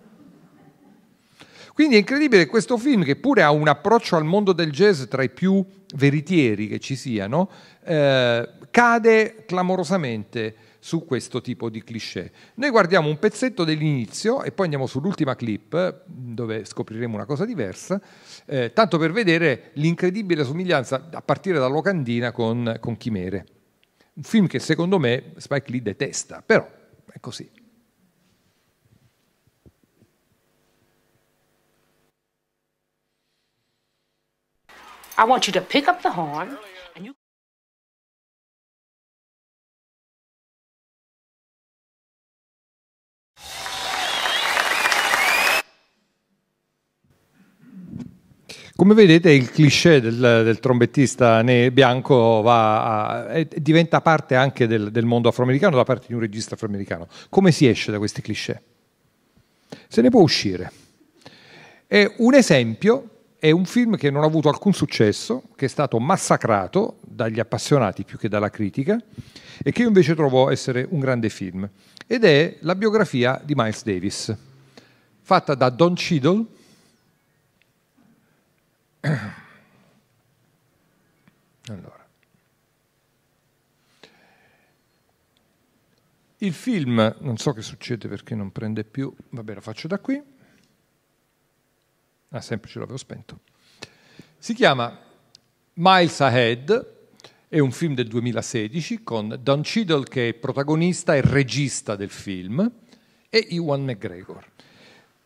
Quindi è incredibile questo film che pure ha un approccio al mondo del jazz tra i più veritieri che ci siano, eh, cade clamorosamente su questo tipo di cliché. Noi guardiamo un pezzetto dell'inizio e poi andiamo sull'ultima clip dove scopriremo una cosa diversa, eh, tanto per vedere l'incredibile somiglianza a partire da locandina con, con Chimere. Un film che secondo me Spike Lee detesta, però è così. I want you to pick up the horn. Come vedete il cliché del, del trombettista bianco va a, diventa parte anche del, del, mondo afroamericano da parte di un regista afroamericano. Come si esce da questi cliché? Se ne può uscire. E un esempio è un film che non ha avuto alcun successo, che è stato massacrato dagli appassionati più che dalla critica e che io invece trovo essere un grande film. Ed è la biografia di Miles Davis, fatta da Don Cheadle, allora. Il film, non so che succede perché non prende più, vabbè lo faccio da qui. Ah, sempre ce l'avevo spento. Si chiama Miles Ahead, è un film del 2016 con Don Cheadle che è protagonista e regista del film e Ewan McGregor.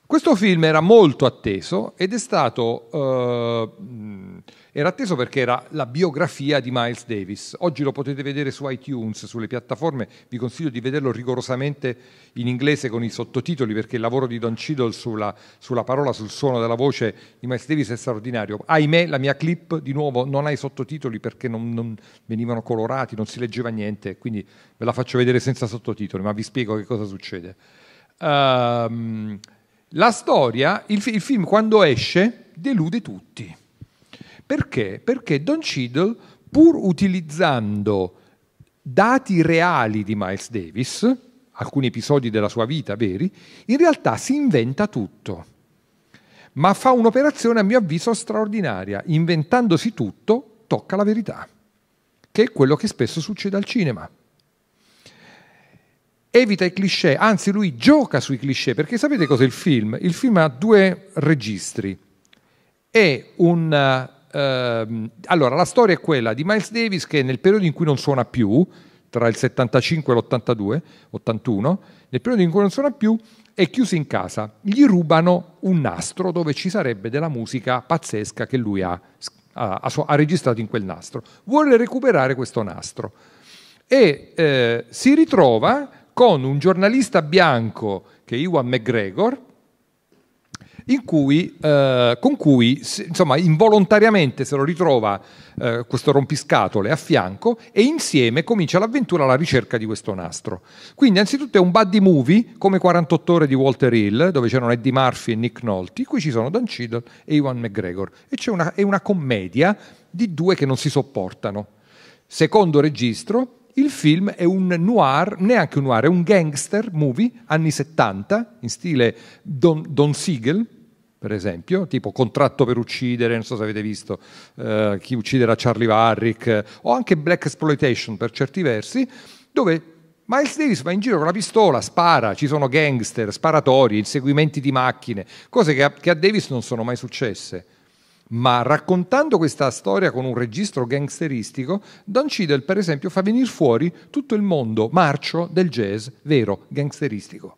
Questo film era molto atteso ed è stato... Uh, era atteso perché era la biografia di Miles Davis. Oggi lo potete vedere su iTunes, sulle piattaforme. Vi consiglio di vederlo rigorosamente in inglese con i sottotitoli perché il lavoro di Don Cheadle sulla, sulla parola, sul suono della voce di Miles Davis è straordinario. Ahimè, la mia clip di nuovo non ha i sottotitoli perché non, non venivano colorati, non si leggeva niente, quindi ve la faccio vedere senza sottotitoli, ma vi spiego che cosa succede. Ehm. Um, la storia, il, il film quando esce, delude tutti. Perché? Perché Don Cheadle, pur utilizzando dati reali di Miles Davis, alcuni episodi della sua vita veri, in realtà si inventa tutto. Ma fa un'operazione a mio avviso straordinaria. Inventandosi tutto, tocca la verità, che è quello che spesso succede al cinema evita i cliché, anzi lui gioca sui cliché, perché sapete cos'è il film? Il film ha due registri. È un... Ehm, allora, la storia è quella di Miles Davis che nel periodo in cui non suona più, tra il 75 e l'82, 81, nel periodo in cui non suona più, è chiuso in casa. Gli rubano un nastro dove ci sarebbe della musica pazzesca che lui ha, ha, ha registrato in quel nastro. Vuole recuperare questo nastro e eh, si ritrova con un giornalista bianco che è Iwan McGregor, cui, eh, con cui insomma, involontariamente se lo ritrova eh, questo rompiscatole a fianco e insieme comincia l'avventura alla ricerca di questo nastro. Quindi anzitutto è un buddy movie come 48 ore di Walter Hill dove c'erano Eddie Murphy e Nick Nolte, qui ci sono Dan Cheadle e Iwan McGregor e c'è una, è una commedia di due che non si sopportano. Secondo registro, il film è un noir, neanche un noir, è un gangster movie anni 70 in stile Don, Don Siegel, per esempio, tipo Contratto per uccidere, non so se avete visto eh, Chi ucciderà Charlie Varrick, o anche Black Exploitation per certi versi, dove Miles Davis va in giro con la pistola, spara, ci sono gangster, sparatori, inseguimenti di macchine, cose che a, che a Davis non sono mai successe ma raccontando questa storia con un registro gangsteristico, Don Cidel, per esempio fa venire fuori tutto il mondo marcio del jazz vero, gangsteristico.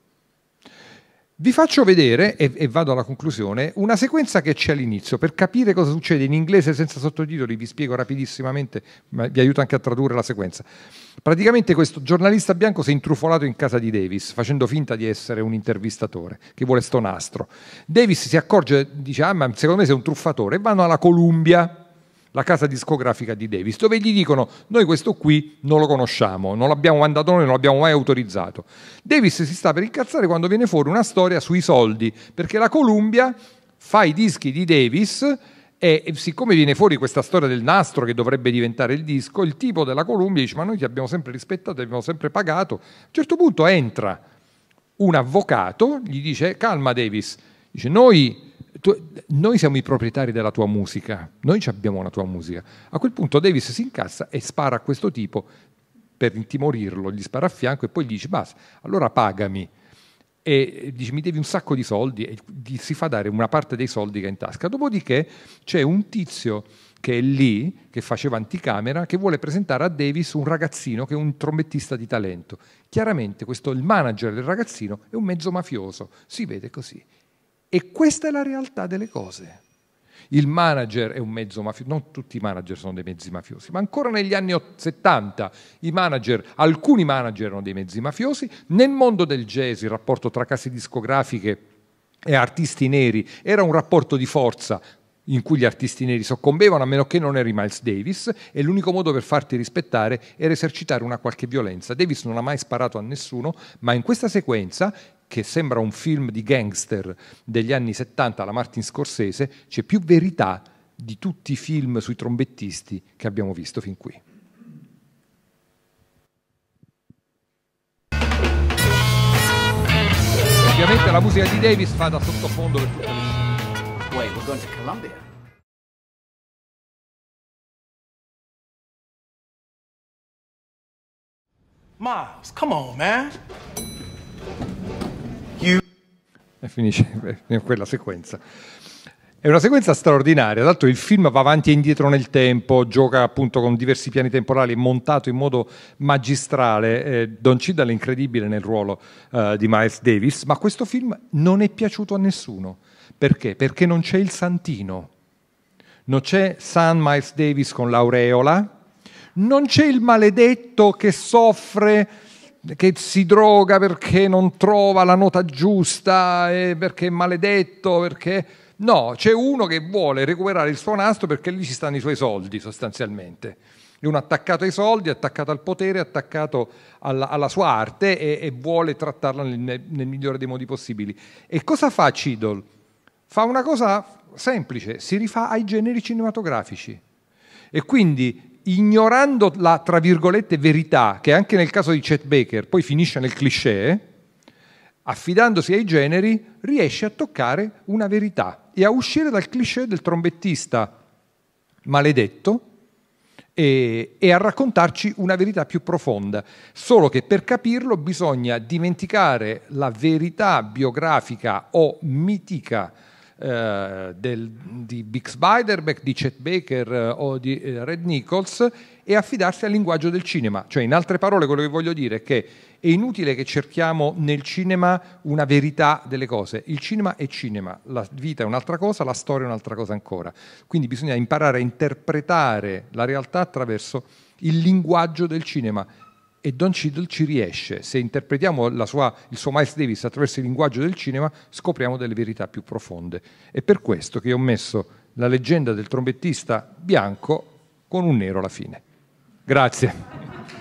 Vi faccio vedere, e, e, vado alla conclusione, una sequenza che c'è all'inizio. Per capire cosa succede in inglese senza sottotitoli, vi spiego rapidissimamente, ma vi aiuto anche a tradurre la sequenza. Praticamente questo giornalista bianco si è intrufolato in casa di Davis, facendo finta di essere un intervistatore che vuole sto nastro. Davis si accorge, dice, ah ma secondo me sei un truffatore, e vanno alla Columbia, la casa discografica di Davis, dove gli dicono noi questo qui non lo conosciamo, non l'abbiamo mandato noi, non l'abbiamo mai autorizzato. Davis si sta per incazzare quando viene fuori una storia sui soldi, perché la Columbia fa i dischi di Davis e siccome viene fuori questa storia del nastro che dovrebbe diventare il disco, il tipo della Columbia dice ma noi ti abbiamo sempre rispettato, ti abbiamo sempre pagato. A un certo punto entra un avvocato, gli dice calma Davis, dice noi tu, noi siamo i proprietari della tua musica, noi abbiamo la tua musica. A quel punto Davis si incassa e spara a questo tipo per intimorirlo, gli spara a fianco e poi gli dice basta, allora pagami. E dice mi devi un sacco di soldi e gli si fa dare una parte dei soldi che ha in tasca. Dopodiché c'è un tizio che è lì, che faceva anticamera, che vuole presentare a Davis un ragazzino che è un trombettista di talento. Chiaramente questo, il manager del ragazzino è un mezzo mafioso, si vede così. E questa è la realtà delle cose. Il manager è un mezzo mafioso, non tutti i manager sono dei mezzi mafiosi, ma ancora negli anni 70 manager, alcuni manager erano dei mezzi mafiosi, nel mondo del jazz il rapporto tra case discografiche e artisti neri era un rapporto di forza in cui gli artisti neri soccombevano a meno che non eri Miles Davis e l'unico modo per farti rispettare era esercitare una qualche violenza. Davis non ha mai sparato a nessuno, ma in questa sequenza che sembra un film di gangster degli anni 70 la Martin Scorsese, c'è più verità di tutti i film sui trombettisti che abbiamo visto fin qui. Ovviamente la musica di Davis fa da sottofondo per tutte le we're going to Colombia. Miles, come on, man. You... E finisce in quella sequenza. È una sequenza straordinaria, tra il film va avanti e indietro nel tempo, gioca appunto con diversi piani temporali, montato in modo magistrale, eh, Don Cidal è incredibile nel ruolo eh, di Miles Davis, ma questo film non è piaciuto a nessuno. Perché? Perché non c'è il santino, non c'è San Miles Davis con l'aureola, non c'è il maledetto che soffre, che si droga perché non trova la nota giusta, e perché è maledetto, perché... No, c'è uno che vuole recuperare il suo nastro perché lì ci stanno i suoi soldi sostanzialmente. È un attaccato ai soldi, attaccato al potere, attaccato alla, alla sua arte e, e vuole trattarla nel, nel, migliore dei modi possibili. E cosa fa Cidol? fa una cosa semplice, si rifà ai generi cinematografici. E quindi, ignorando la, tra virgolette, verità, che anche nel caso di Chet Baker poi finisce nel cliché, affidandosi ai generi, riesce a toccare una verità e a uscire dal cliché del trombettista maledetto e, e, a raccontarci una verità più profonda. Solo che per capirlo bisogna dimenticare la verità biografica o mitica eh, del, di Bix Beiderbecke, di Chet Baker eh, o di eh, Red Nichols e affidarsi al linguaggio del cinema. Cioè, in altre parole, quello che voglio dire è che è inutile che cerchiamo nel cinema una verità delle cose. Il cinema è cinema, la vita è un'altra cosa, la storia è un'altra cosa ancora. Quindi bisogna imparare a interpretare la realtà attraverso il linguaggio del cinema e Don Cheadle ci riesce. Se interpretiamo sua, il suo Miles Davis attraverso il linguaggio del cinema, scopriamo delle verità più profonde. È per questo che ho messo la leggenda del trombettista bianco con un nero alla fine. Grazie.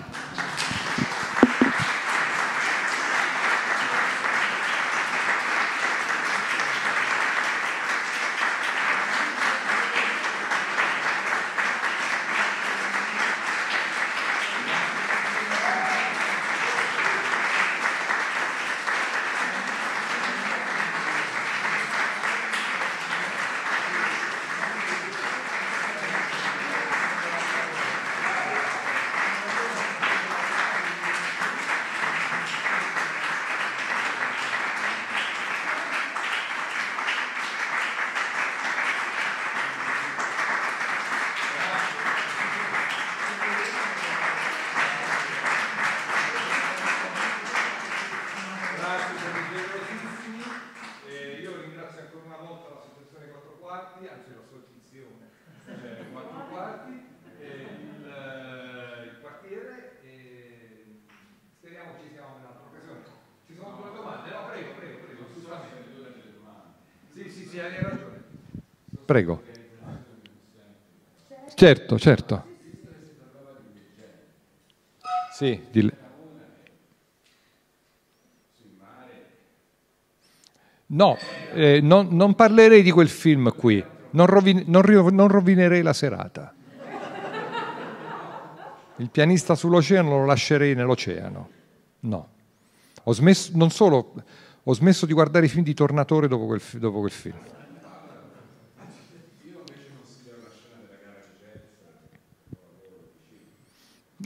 Prego. Certo, certo. Sì, di... No, eh, non, non, parlerei di quel film qui, non, rovin- non, non rovinerei la serata. Il pianista sull'oceano lo lascerei nell'oceano. No. Ho smesso, non solo, ho smesso di guardare i film di Tornatore dopo quel, dopo quel film.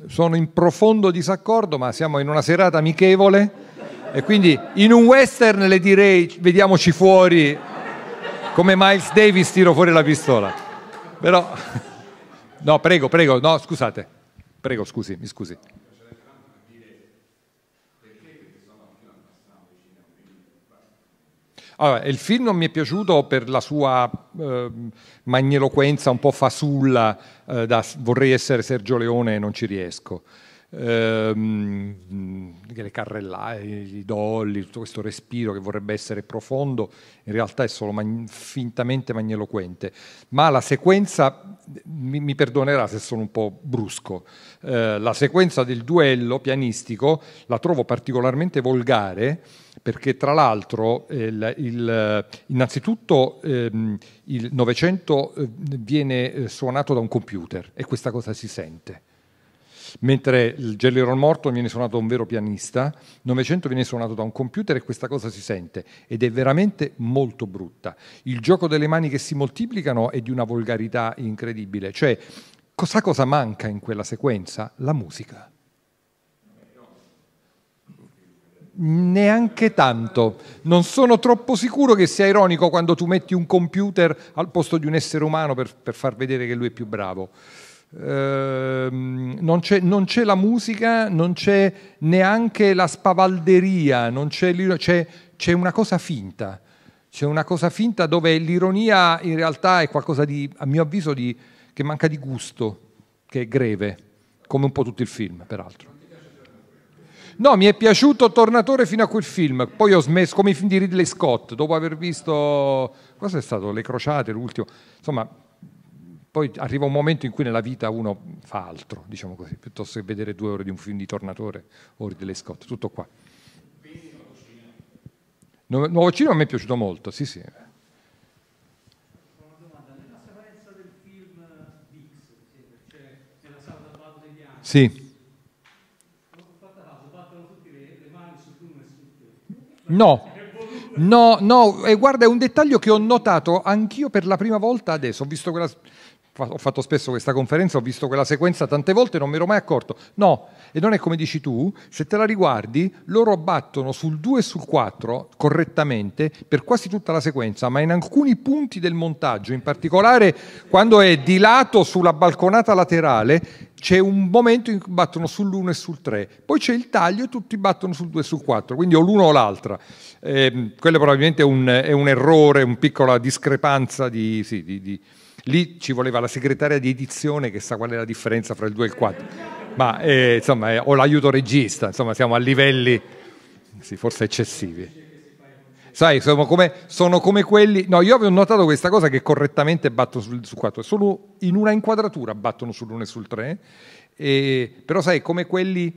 sono in profondo disaccordo, ma siamo in una serata amichevole e quindi in un western le direi vediamoci fuori come Miles Davis tiro fuori la pistola. Però no, prego, prego, no, scusate. Prego, scusi, mi scusi. Allora, il film non mi è piaciuto per la sua eh, magniloquenza un po' fasulla, eh, da vorrei essere Sergio Leone e non ci riesco. Ehm, le carrellate, i dolli, tutto questo respiro che vorrebbe essere profondo, in realtà è solo mag- fintamente magniloquente. Ma la sequenza, mi, mi perdonerà se sono un po' brusco, eh, la sequenza del duello pianistico la trovo particolarmente volgare perché tra l'altro il, il, innanzitutto ehm, il Novecento eh, viene eh, suonato da un computer e questa cosa si sente. Mentre il Gelleron Morton viene suonato da un vero pianista, il Novecento viene suonato da un computer e questa cosa si sente ed è veramente molto brutta. Il gioco delle mani che si moltiplicano è di una volgarità incredibile, cioè Cosa, cosa manca in quella sequenza? La musica. Neanche tanto. Non sono troppo sicuro che sia ironico quando tu metti un computer al posto di un essere umano per, per far vedere che lui è più bravo. Ehm, non, c'è, non c'è, la musica, non c'è neanche la spavalderia, c'è, c'è, c'è una cosa finta. C'è una cosa finta dove l'ironia in realtà è qualcosa di, a mio avviso, di, che manca di gusto, che è greve, come un po' tutto il film, peraltro. No, mi è piaciuto Tornatore fino a quel film, poi ho smesso come i film di Ridley Scott, dopo aver visto... Cosa è stato? Le crociate, l'ultimo. Insomma, poi arriva un momento in cui nella vita uno fa altro, diciamo così, piuttosto che vedere due ore di un film di Tornatore o Ridley Scott, tutto qua. Nuovo Cinema mi è piaciuto molto, sì sì. Sì. No, no, no, e guarda, è un dettaglio che ho notato anch'io per la prima volta adesso, ho visto quella ho fatto spesso questa conferenza, ho visto quella sequenza tante volte e non mi ero mai accorto. No, e non è come dici tu, se te la riguardi, loro battono sul 2 e sul 4 correttamente per quasi tutta la sequenza, ma in alcuni punti del montaggio, in particolare quando è di lato sulla balconata laterale, c'è un momento in cui battono sull'1 e sul 3, poi c'è il taglio e tutti battono sul 2 e sul 4, quindi o l'uno o l'altra. Eh, quello probabilmente è un, è un errore, una piccola discrepanza di, sì, di, di Lì ci voleva la segretaria di edizione che sa qual è la differenza fra il 2 e il 4. Ma eh, insomma, eh, o l'aiuto regista, insomma, siamo a livelli sì, forse eccessivi. Sai, sono come, sono come, quelli. No, io avevo notato questa cosa che correttamente battono sul, sul 4, solo in una inquadratura battono sull'1 e sul 3. E, però, sai, come quelli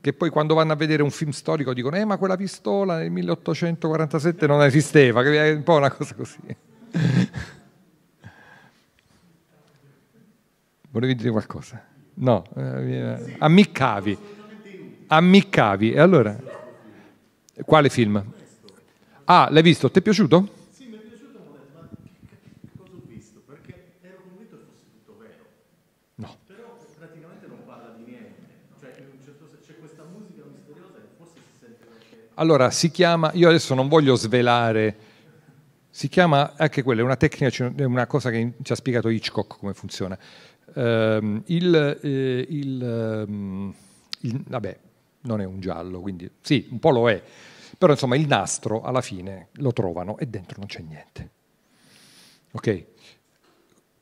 che poi quando vanno a vedere un film storico dicono eh ma quella pistola nel 1847 non esisteva, che è un po' una cosa così. Volevi dire qualcosa? No, eh, eh, ammiccavi. Ammiccavi. E allora? Quale film? Ah, l'hai visto? Ti è piaciuto? Sì, mi è piaciuto, ma cosa ho visto? Perché ero convinto che fosse tutto vero. No. Però praticamente non parla di niente. Cioè, certo c'è questa musica misteriosa Allora, si chiama... Io adesso non voglio svelare... Si chiama, anche quella è una tecnica, una cosa che ci ha spiegato Hitchcock come funziona. Um, il, eh, il, um, il, vabbè, non è un giallo, quindi sì, un po' lo è, però insomma il nastro alla fine lo trovano e dentro non c'è niente. Ok?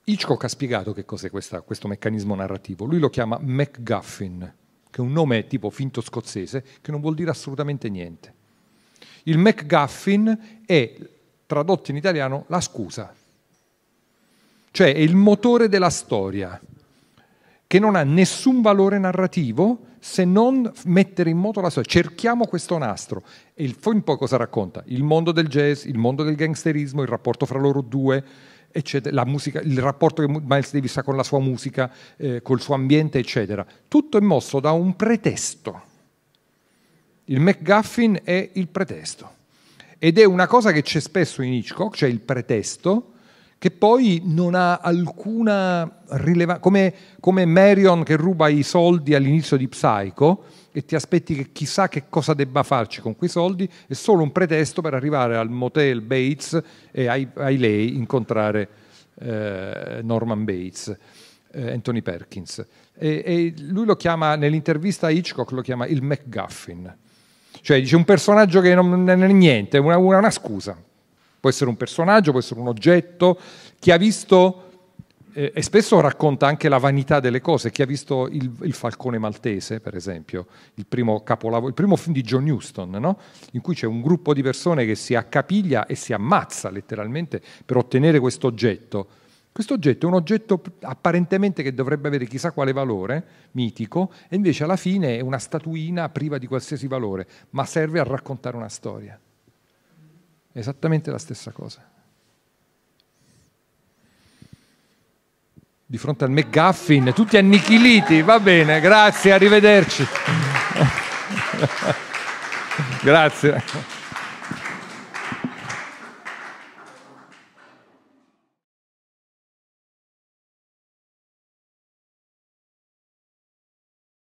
Hitchcock ha spiegato che cos'è questa, questo meccanismo narrativo, lui lo chiama MacGuffin, che è un nome tipo finto scozzese che non vuol dire assolutamente niente. Il MacGuffin è, tradotto in italiano, la scusa cioè è il motore della storia, che non ha nessun valore narrativo se non mettere in moto la storia. Cerchiamo questo nastro. E il film poi cosa racconta? Il mondo del jazz, il mondo del gangsterismo, il rapporto fra loro due, eccetera, musica, il rapporto che Miles Davis ha con la sua musica, eh, col suo ambiente, eccetera. Tutto è mosso da un pretesto. Il McGuffin è il pretesto. Ed è una cosa che c'è spesso in Hitchcock, cioè il pretesto, che poi non ha alcuna rilevanza, come, come Marion che ruba i soldi all'inizio di Psycho e ti aspetti che chissà che cosa debba farci con quei soldi, è solo un pretesto per arrivare al motel Bates e ai, ai lei incontrare eh, Norman Bates, eh, Anthony Perkins. E, e, lui lo chiama, nell'intervista a Hitchcock lo chiama il McGuffin, cioè dice un personaggio che non, non è niente, è una, una scusa, Può essere un personaggio, può essere un oggetto. Chi ha visto, eh, e spesso racconta anche la vanità delle cose, chi ha visto il, il Falcone Maltese, per esempio, il primo capolavoro, il primo film di John Huston, no? in cui c'è un gruppo di persone che si accapiglia e si ammazza letteralmente per ottenere questo oggetto. Questo oggetto è un oggetto apparentemente che dovrebbe avere chissà quale valore mitico, e invece alla fine è una statuina priva di qualsiasi valore, ma serve a raccontare una storia. Esattamente la stessa cosa. Di fronte al McGuffin, tutti annichiliti, va bene, grazie, arrivederci. grazie.